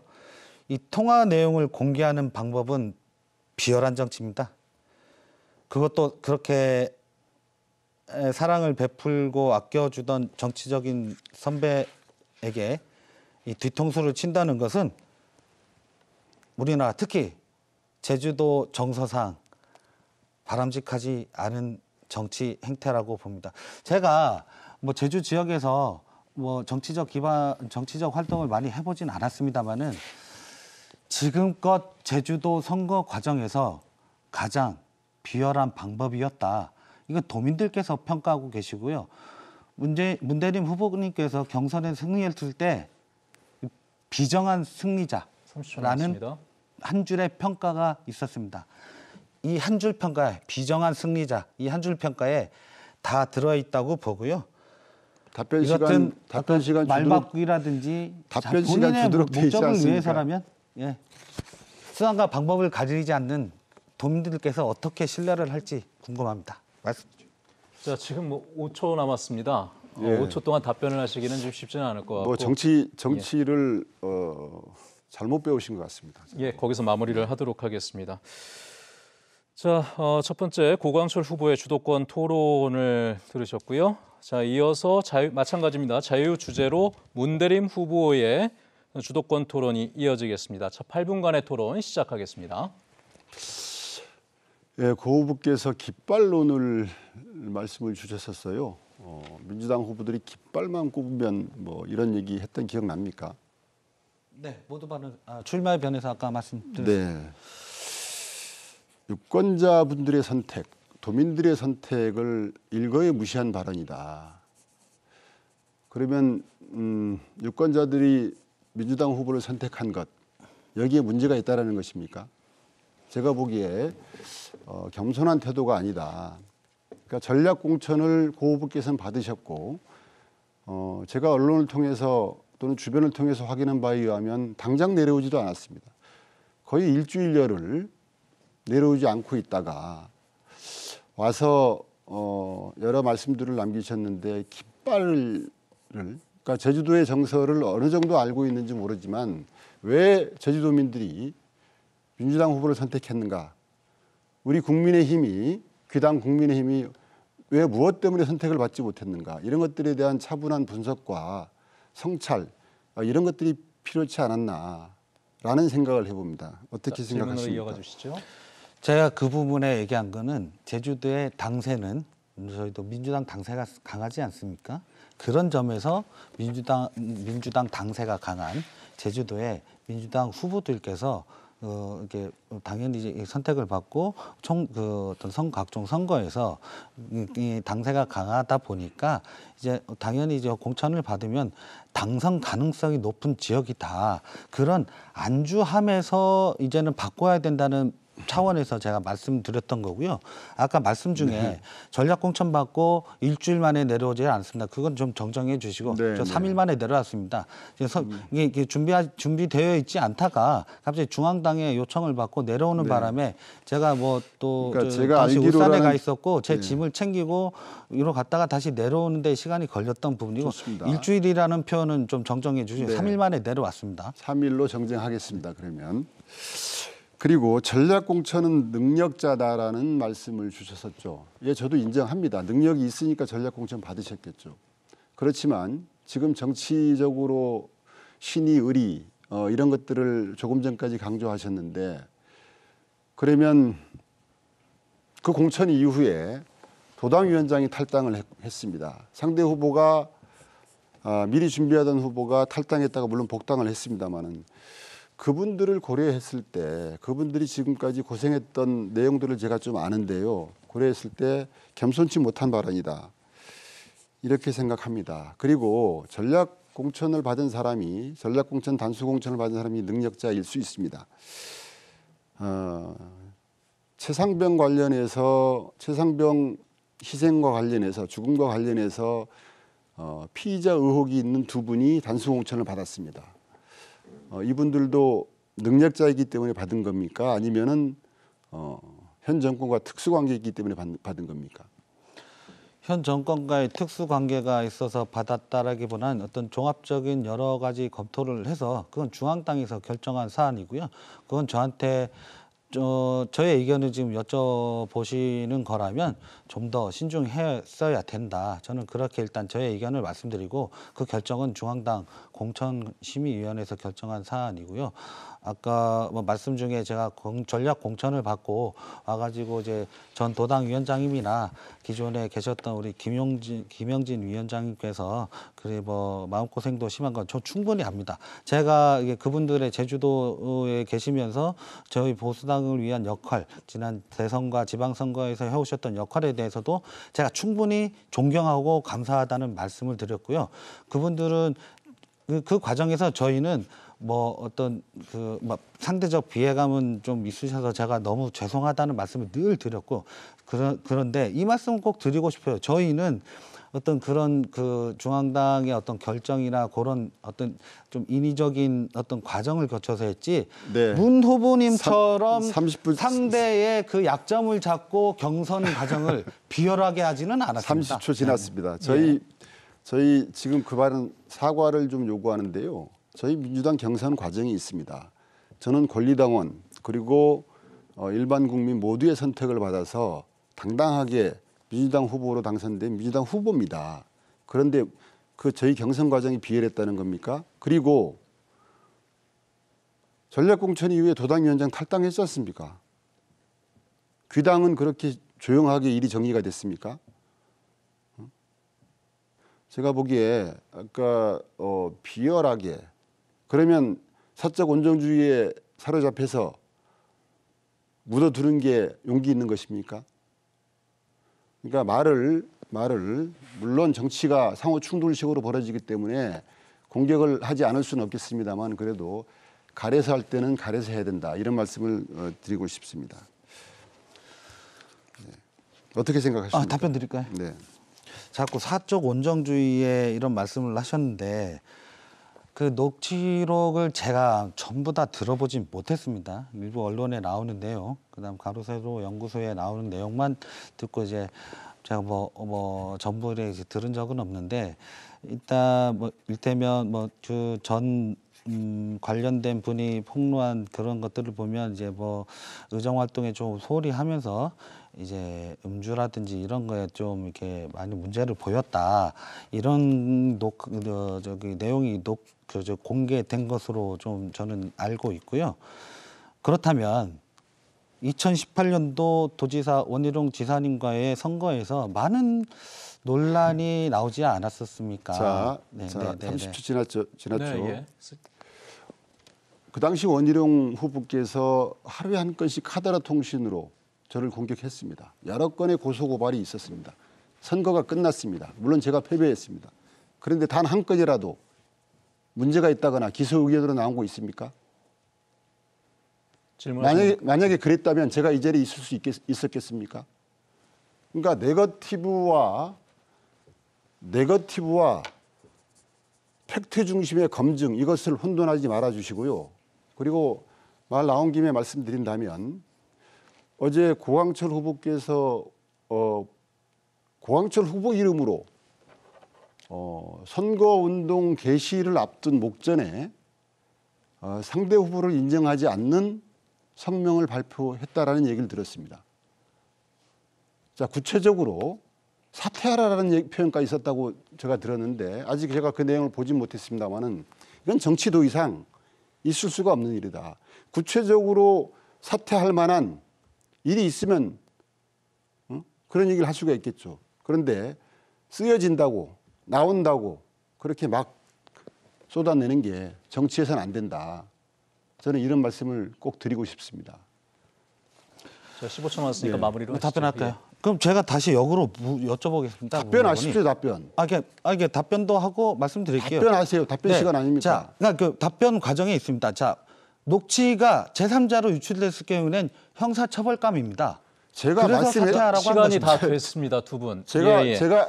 C: 이 통화 내용을 공개하는 방법은 비열한 정치입니다. 그것도 그렇게 사랑을 베풀고 아껴주던 정치적인 선배에게 이 뒤통수를 친다는 것은 우리나라 특히 제주도 정서상 바람직하지 않은 정치 행태라고 봅니다. 제가 뭐 제주 지역에서 뭐 정치적 기반 정치적 활동을 많이 해보진 않았습니다만은 지금껏 제주도 선거 과정에서 가장 비열한 방법이었다. 이건 도민들께서 평가하고 계시고요. 문재, 문대림 후보님께서 경선에 승리했을 때 비정한
A: 승리자라는
C: 한 줄의 평가가 있었습니다. 이 한 줄 평가에 비정한 승리자 이 한 줄 평가에 다 들어있다고 보고요. 답변 시간 답변 시간 말바꾸기라든지 답변 시간 주도록 돼 있지 위해서라면 예. 수단과 방법을 가지지 않는 도민들께서 어떻게 신뢰를 할지
A: 궁금합니다. 말씀. 자 지금 뭐 5초 남았습니다. 어, 예. 5초 동안 답변을 하시기는 좀 쉽지는 않을 것 같고. 뭐 정치 정치를
B: 예. 어, 잘못 배우신 것
A: 같습니다. 예, 거기서 마무리를 하도록 하겠습니다. 자, 어, 번째 고광철 후보의 주도권 토론을 들으셨고요. 자, 이어서 자유, 마찬가지입니다. 자유 주제로 문대림 후보의 주도권 토론이 이어지겠습니다. 자, 8분간의 토론 시작하겠습니다.
B: 예, 고 후보께서 깃발론을 말씀을 주셨었어요. 어, 민주당 후보들이 깃발만 꼽으면 뭐 이런 얘기 했던 기억 납니까?
C: 네, 모두 반은 아, 출마의 변에서 아까 말씀드렸습니다.
B: 네. 유권자분들의 선택 도민들의 선택을 일거에 무시한 발언이다. 그러면 음, 유권자들이 민주당 후보를 선택한 것 여기에 문제가 있다라는 것입니까? 제가 보기에 어, 겸손한 태도가 아니다. 그러니까 전략 공천을 고 후보께서는 받으셨고 어, 제가 언론을 통해서 또는 주변을 통해서 확인한 바에 의하면 당장 내려오지도 않았습니다. 거의 일주일여를 내려오지 않고 있다가 와서 어, 여러 말씀들을 남기셨는데 깃발을 그러니까 제주도의 정서를 어느 정도 알고 있는지 모르지만 왜 제주도민들이 민주당 후보를 선택했는가? 우리 국민의힘이 귀당 국민의힘이 왜 무엇 때문에 선택을 받지 못했는가? 이런 것들에 대한 차분한 분석과 성찰 어, 이런 것들이 필요치 않았나라는 생각을 해봅니다. 어떻게 생각하십니까? 질문으로 이어가 주시죠. 제가 그 부분에 얘기한 거는
C: 제주도의 당세는 저희도 민주당 당세가 강하지 않습니까? 그런 점에서 민주당 민주당 당세가 강한 제주도의 민주당 후보들께서 어, 이게 렇 당연히 이제 선택을 받고 총 그 어떤 선 각종 선거에서 이 당세가 강하다 보니까 이제 당연히 이제 공천을 받으면 당선 가능성이 높은 지역이다 그런 안주함에서 이제는 바꿔야 된다는 차원에서 제가 말씀드렸던 거고요. 아까 말씀 중에 네. 전략 공천 받고 일주일 만에 내려오지 않습니다. 그건 좀 정정해 주시고 네, 저 3일 만에 내려왔습니다. 그래서 음. 이게 준비 준비되어 있지 않다가 갑자기 중앙당의 요청을 받고 내려오는 네. 바람에 제가 뭐또 그러니까 제 다시 울산에 라는... 가 있었고 제 네. 짐을 챙기고 이로 갔다가 다시 내려오는데 시간이 걸렸던 부분이고 좋습니다. 일주일이라는 표현은 좀 정정해
B: 주시고 네. 3일 만에 내려왔습니다. 3일로 정정하겠습니다. 그러면 그리고 전략공천은 능력자다라는 말씀을 주셨었죠. 예, 저도 인정합니다. 능력이 있으니까 전략공천 받으셨겠죠. 그렇지만 지금 정치적으로 신의 의리 어, 이런 것들을 조금 전까지 강조하셨는데 그러면 그 공천 이후에 도당위원장이 탈당을 했, 했습니다. 상대 후보가 아, 미리 준비하던 후보가 탈당했다가 물론 복당을 했습니다만은 그분들을 고려했을 때 그분들이 지금까지 고생했던 내용들을 제가 좀 아는데요. 고려했을 때 겸손치 못한 발언이다. 이렇게 생각합니다. 그리고 전략 공천을 받은 사람이 전략 공천 단수 공천을 받은 사람이 능력자일 수 있습니다. 어, 최상병 관련해서 최상병 희생과 관련해서 죽음과 관련해서 어, 피의자 의혹이 있는 두 분이 단수 공천을 받았습니다. 어, 이분들도 능력자이기 때문에 받은 겁니까? 아니면은 어, 현 정권과 특수관계이기 때문에 받은 겁니까?
C: 현 정권과의 특수관계가 있어서 받았다라기보다는 어떤 종합적인 여러 가지 검토를 해서 그건 중앙당에서 결정한 사안이고요. 그건 저한테 저, 저의 의견을 지금 여쭤보시는 거라면 좀더 신중했어야 된다. 저는 그렇게 일단 저의 의견을 말씀드리고 그 결정은 중앙당 공천심의위원회에서 결정한 사안이고요. 아까 뭐 말씀 중에 제가 공, 전략 공천을 받고 와가지고 이제 전 도당 위원장님이나 기존에 계셨던 우리 김용진 김영진 위원장님께서 그래 뭐 마음고생도 심한 건 저 충분히 압니다. 제가 이게 그분들의 제주도에 계시면서 저희 보수당을 위한 역할 지난 대선과 지방선거에서 해오셨던 역할에 대해서도 제가 충분히 존경하고 감사하다는 말씀을 드렸고요. 그분들은 그, 그 과정에서 저희는 뭐 어떤 그 막 상대적 비애감은 좀 있으셔서 제가 너무 죄송하다는 말씀을 늘 드렸고 그런 그런데 이 말씀은 꼭 드리고 싶어요. 저희는 어떤 그런 그 중앙당의 어떤 결정이나 그런 어떤 좀 인위적인 어떤 과정을 거쳐서 했지 네. 문 후보님처럼 상대의 그 약점을 잡고 경선 과정을 비열하게 하지는 않았습니다. 30초 지났습니다. 네. 저희 예.
B: 저희 지금 그 발언 사과를 좀 요구하는데요. 저희 민주당 경선 과정이 있습니다. 저는 권리당원 그리고 어, 일반 국민 모두의 선택을 받아서 당당하게 민주당 후보로 당선된 민주당 후보입니다. 그런데 그 저희 경선 과정이 비열했다는 겁니까? 그리고 전략공천 이후에 도당위원장 탈당했지 않습니까? 귀당은 그렇게 조용하게 일이 정리가 됐습니까? 제가 보기에 아까 어, 비열하게 그러면 사적 온정주의에 사로잡혀서 묻어두는 게 용기 있는 것입니까? 그러니까 말을 말을 물론 정치가 상호 충돌식으로 벌어지기 때문에 공격을 하지 않을 수는 없겠습니다만 그래도 가려서 할 때는 가려서 해야 된다 이런 말씀을 어, 드리고 싶습니다. 네. 어떻게 생각하십니까? 아, 답변 드릴까요? 네.
C: 자꾸 사적 온정주의의 이런 말씀을 하셨는데 그 녹취록을 제가 전부 다 들어보진 못했습니다. 일부 언론에 나오는 내용, 그다음 가로세로 연구소에 나오는 내용만 듣고 이제 제가 뭐, 뭐 전부를 이제 들은 적은 없는데 일단 뭐 일테면 뭐 그전 음, 관련된 분이 폭로한 그런 것들을 보면 이제 뭐 의정 활동에 좀 소홀히 하면서 이제 음주라든지 이런 거에 좀 이렇게 많이 문제를 보였다 이런 녹 어, 저기 내용이 녹 그저 공개된 것으로 좀 저는 알고 있고요. 그렇다면 2018년도 도지사 원희룡 지사님과의 선거에서 많은 논란이 나오지 않았었습니까? 자, 네,
B: 자 네, 30초 지났죠. 지났죠. 네, 예. 그 당시 원희룡 후보께서 하루에 한 건씩 카더라 통신으로 저를 공격했습니다. 여러 건의 고소 고발이 있었습니다. 선거가 끝났습니다. 물론 제가 패배했습니다. 그런데 단 한 건이라도 문제가 있다거나 기소 의견으로 나온 거 있습니까? 만약에, 만약에 그랬다면 제가 이 자리에 있을 수 있겠, 있었겠습니까? 그러니까 네거티브와 네거티브와 팩트 중심의 검증 이것을 혼돈하지 말아 주시고요. 그리고 말 나온 김에 말씀드린다면 어제 고광철 후보께서 어, 고광철 후보 이름으로 어, 선거운동 개시를 앞둔 목전에 어, 상대 후보를 인정하지 않는 성명을 발표했다라는 얘기를 들었습니다. 자 구체적으로 사퇴하라라는 얘기, 표현까지 있었다고 제가 들었는데 아직 제가 그 내용을 보지 못했습니다만은 이건 정치도 이상 있을 수가 없는 일이다. 구체적으로 사퇴할 만한 일이 있으면 어? 그런 얘기를 할 수가 있겠죠. 그런데 쓰여진다고 나온다고 그렇게 막 쏟아내는 게 정치에선 안 된다. 저는 이런 말씀을 꼭 드리고 싶습니다.
A: 저 15초 남았으니까 네. 마무리로 뭐, 답변할까요? 예.
B: 그럼
C: 제가 다시 역으로 여쭤보겠습니다. 답변하십시오, 답변. 아, 이게, 아, 이게 답변도 하고 말씀드릴게요. 답변하세요. 답변 네. 시간 아닙니까? 자, 그러니까 그 답변 과정에 있습니다. 자, 녹취가 제3자로 유출됐을 경우에는 형사처벌감입니다. 제가 말씀해 시간이 다
A: 됐습니다, 두 분. 제가 예, 예. 제가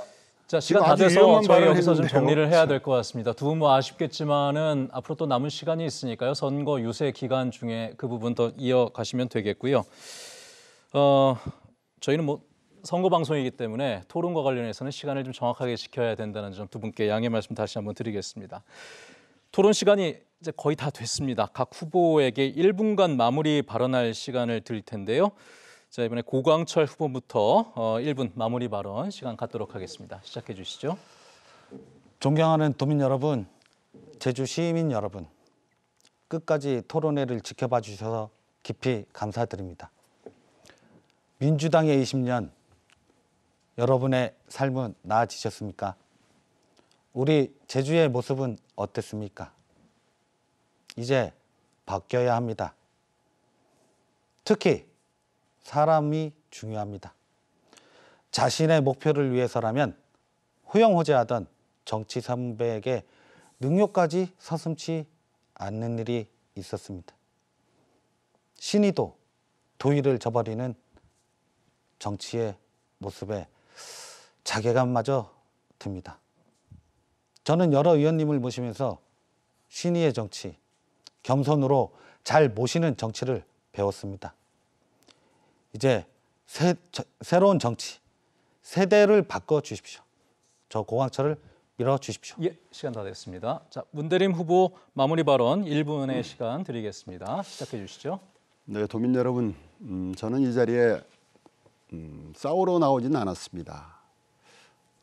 A: 자 시간 다 돼서 저희 여기서 좀 정리를 해야 될 것 같습니다. 두 분 뭐 아쉽겠지만은 앞으로 또 남은 시간이 있으니까요. 선거 유세 기간 중에 그 부분 더 이어가시면 되겠고요. 어 저희는 뭐 선거 방송이기 때문에 토론과 관련해서는 시간을 좀 정확하게 지켜야 된다는 점 두 분께 양해 말씀 다시 한번 드리겠습니다. 토론 시간이 이제 거의 다 됐습니다. 각 후보에게 1분간 마무리 발언할 시간을 드릴 텐데요. 자, 이번에 고광철 후보부터 1분 어, 마무리 발언 시간 갖도록 하겠습니다. 시작해 주시죠.
C: 존경하는 도민 여러분, 제주 시민 여러분, 끝까지 토론회를 지켜봐 주셔서 깊이 감사드립니다. 민주당의 20년, 여러분의 삶은 나아지셨습니까? 우리 제주의 모습은 어땠습니까? 이제 바뀌어야 합니다. 특히 사람이 중요합니다. 자신의 목표를 위해서라면 호영호재하던 정치 선배에게 능력까지 서슴치 않는 일이 있었습니다. 신이도 도의를 저버리는 정치의 모습에 자괴감마저 듭니다. 저는 여러 의원님을 모시면서 신의의 정치, 겸손으로 잘 모시는 정치를 배웠습니다. 이제 새, 저, 새로운 정치
A: 세대를 바꿔 주십시오. 저 공항철을 밀어 주십시오. 예, 시간 다 됐습니다. 자, 문대림 후보 마무리 발언 1분의 음. 시간 드리겠습니다. 시작해 주시죠.
B: 네, 도민 여러분, 음, 저는 이 자리에 음, 싸우러 나오지는 않았습니다.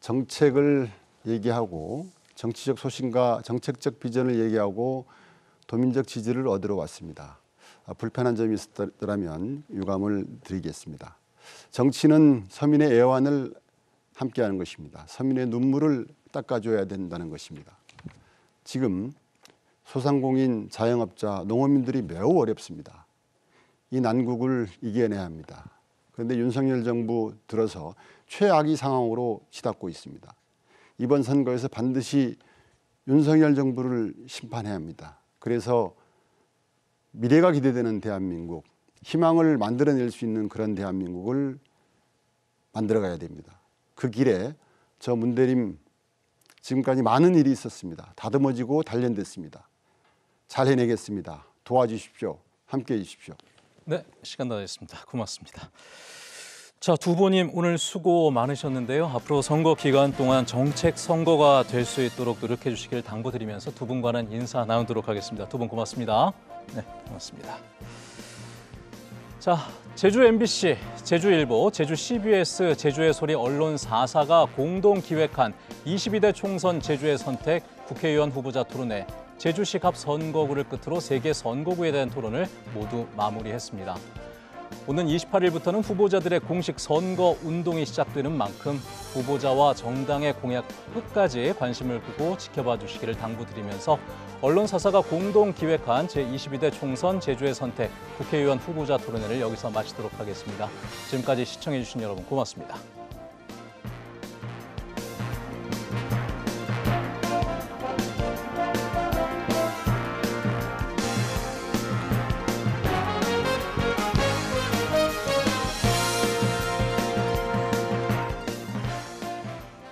B: 정책을 얘기하고 정치적 소신과 정책적 비전을 얘기하고 도민적 지지를 얻으러 왔습니다. 아, 불편한 점이 있었더라면 유감을 드리겠습니다. 정치는 서민의 애환을 함께하는 것입니다. 서민의 눈물을 닦아줘야 된다는 것입니다. 지금 소상공인, 자영업자, 농어민들이 매우 어렵습니다. 이 난국을 이겨내야 합니다. 그런데 윤석열 정부 들어서 최악의 상황으로 치닫고 있습니다. 이번 선거에서 반드시 윤석열 정부를 심판해야 합니다. 그래서 미래가 기대되는 대한민국, 희망을 만들어낼 수 있는 그런 대한민국을 만들어가야 됩니다. 그 길에 저 문대림 지금까지 많은 일이 있었습니다. 다듬어지고 단련됐습니다. 잘 해내겠습니다. 도와주십시오. 함께해
A: 주십시오. 네, 시간 다 됐습니다. 고맙습니다. 자, 두 분님 오늘 수고 많으셨는데요. 앞으로 선거 기간 동안 정책 선거가 될 수 있도록 노력해 주시길 당부드리면서 두 분과는 인사 나누도록 하겠습니다. 두 분 고맙습니다. 네, 고맙습니다. 자, 제주 MBC, 제주일보, 제주 CBS, 제주의 소리 언론 4사가 공동 기획한 22대 총선 제주의 선택 국회의원 후보자 토론회 제주시갑 선거구를 끝으로 세계 선거구에 대한 토론을 모두 마무리했습니다. 오는 28일부터는 후보자들의 공식 선거 운동이 시작되는 만큼 후보자와 정당의 공약 끝까지 관심을 두고 지켜봐 주시기를 당부드리면서 언론사사가 공동 기획한 제22대 총선 제주의 선택 국회의원 후보자 토론회를 여기서 마치도록 하겠습니다. 지금까지 시청해주신 여러분 고맙습니다.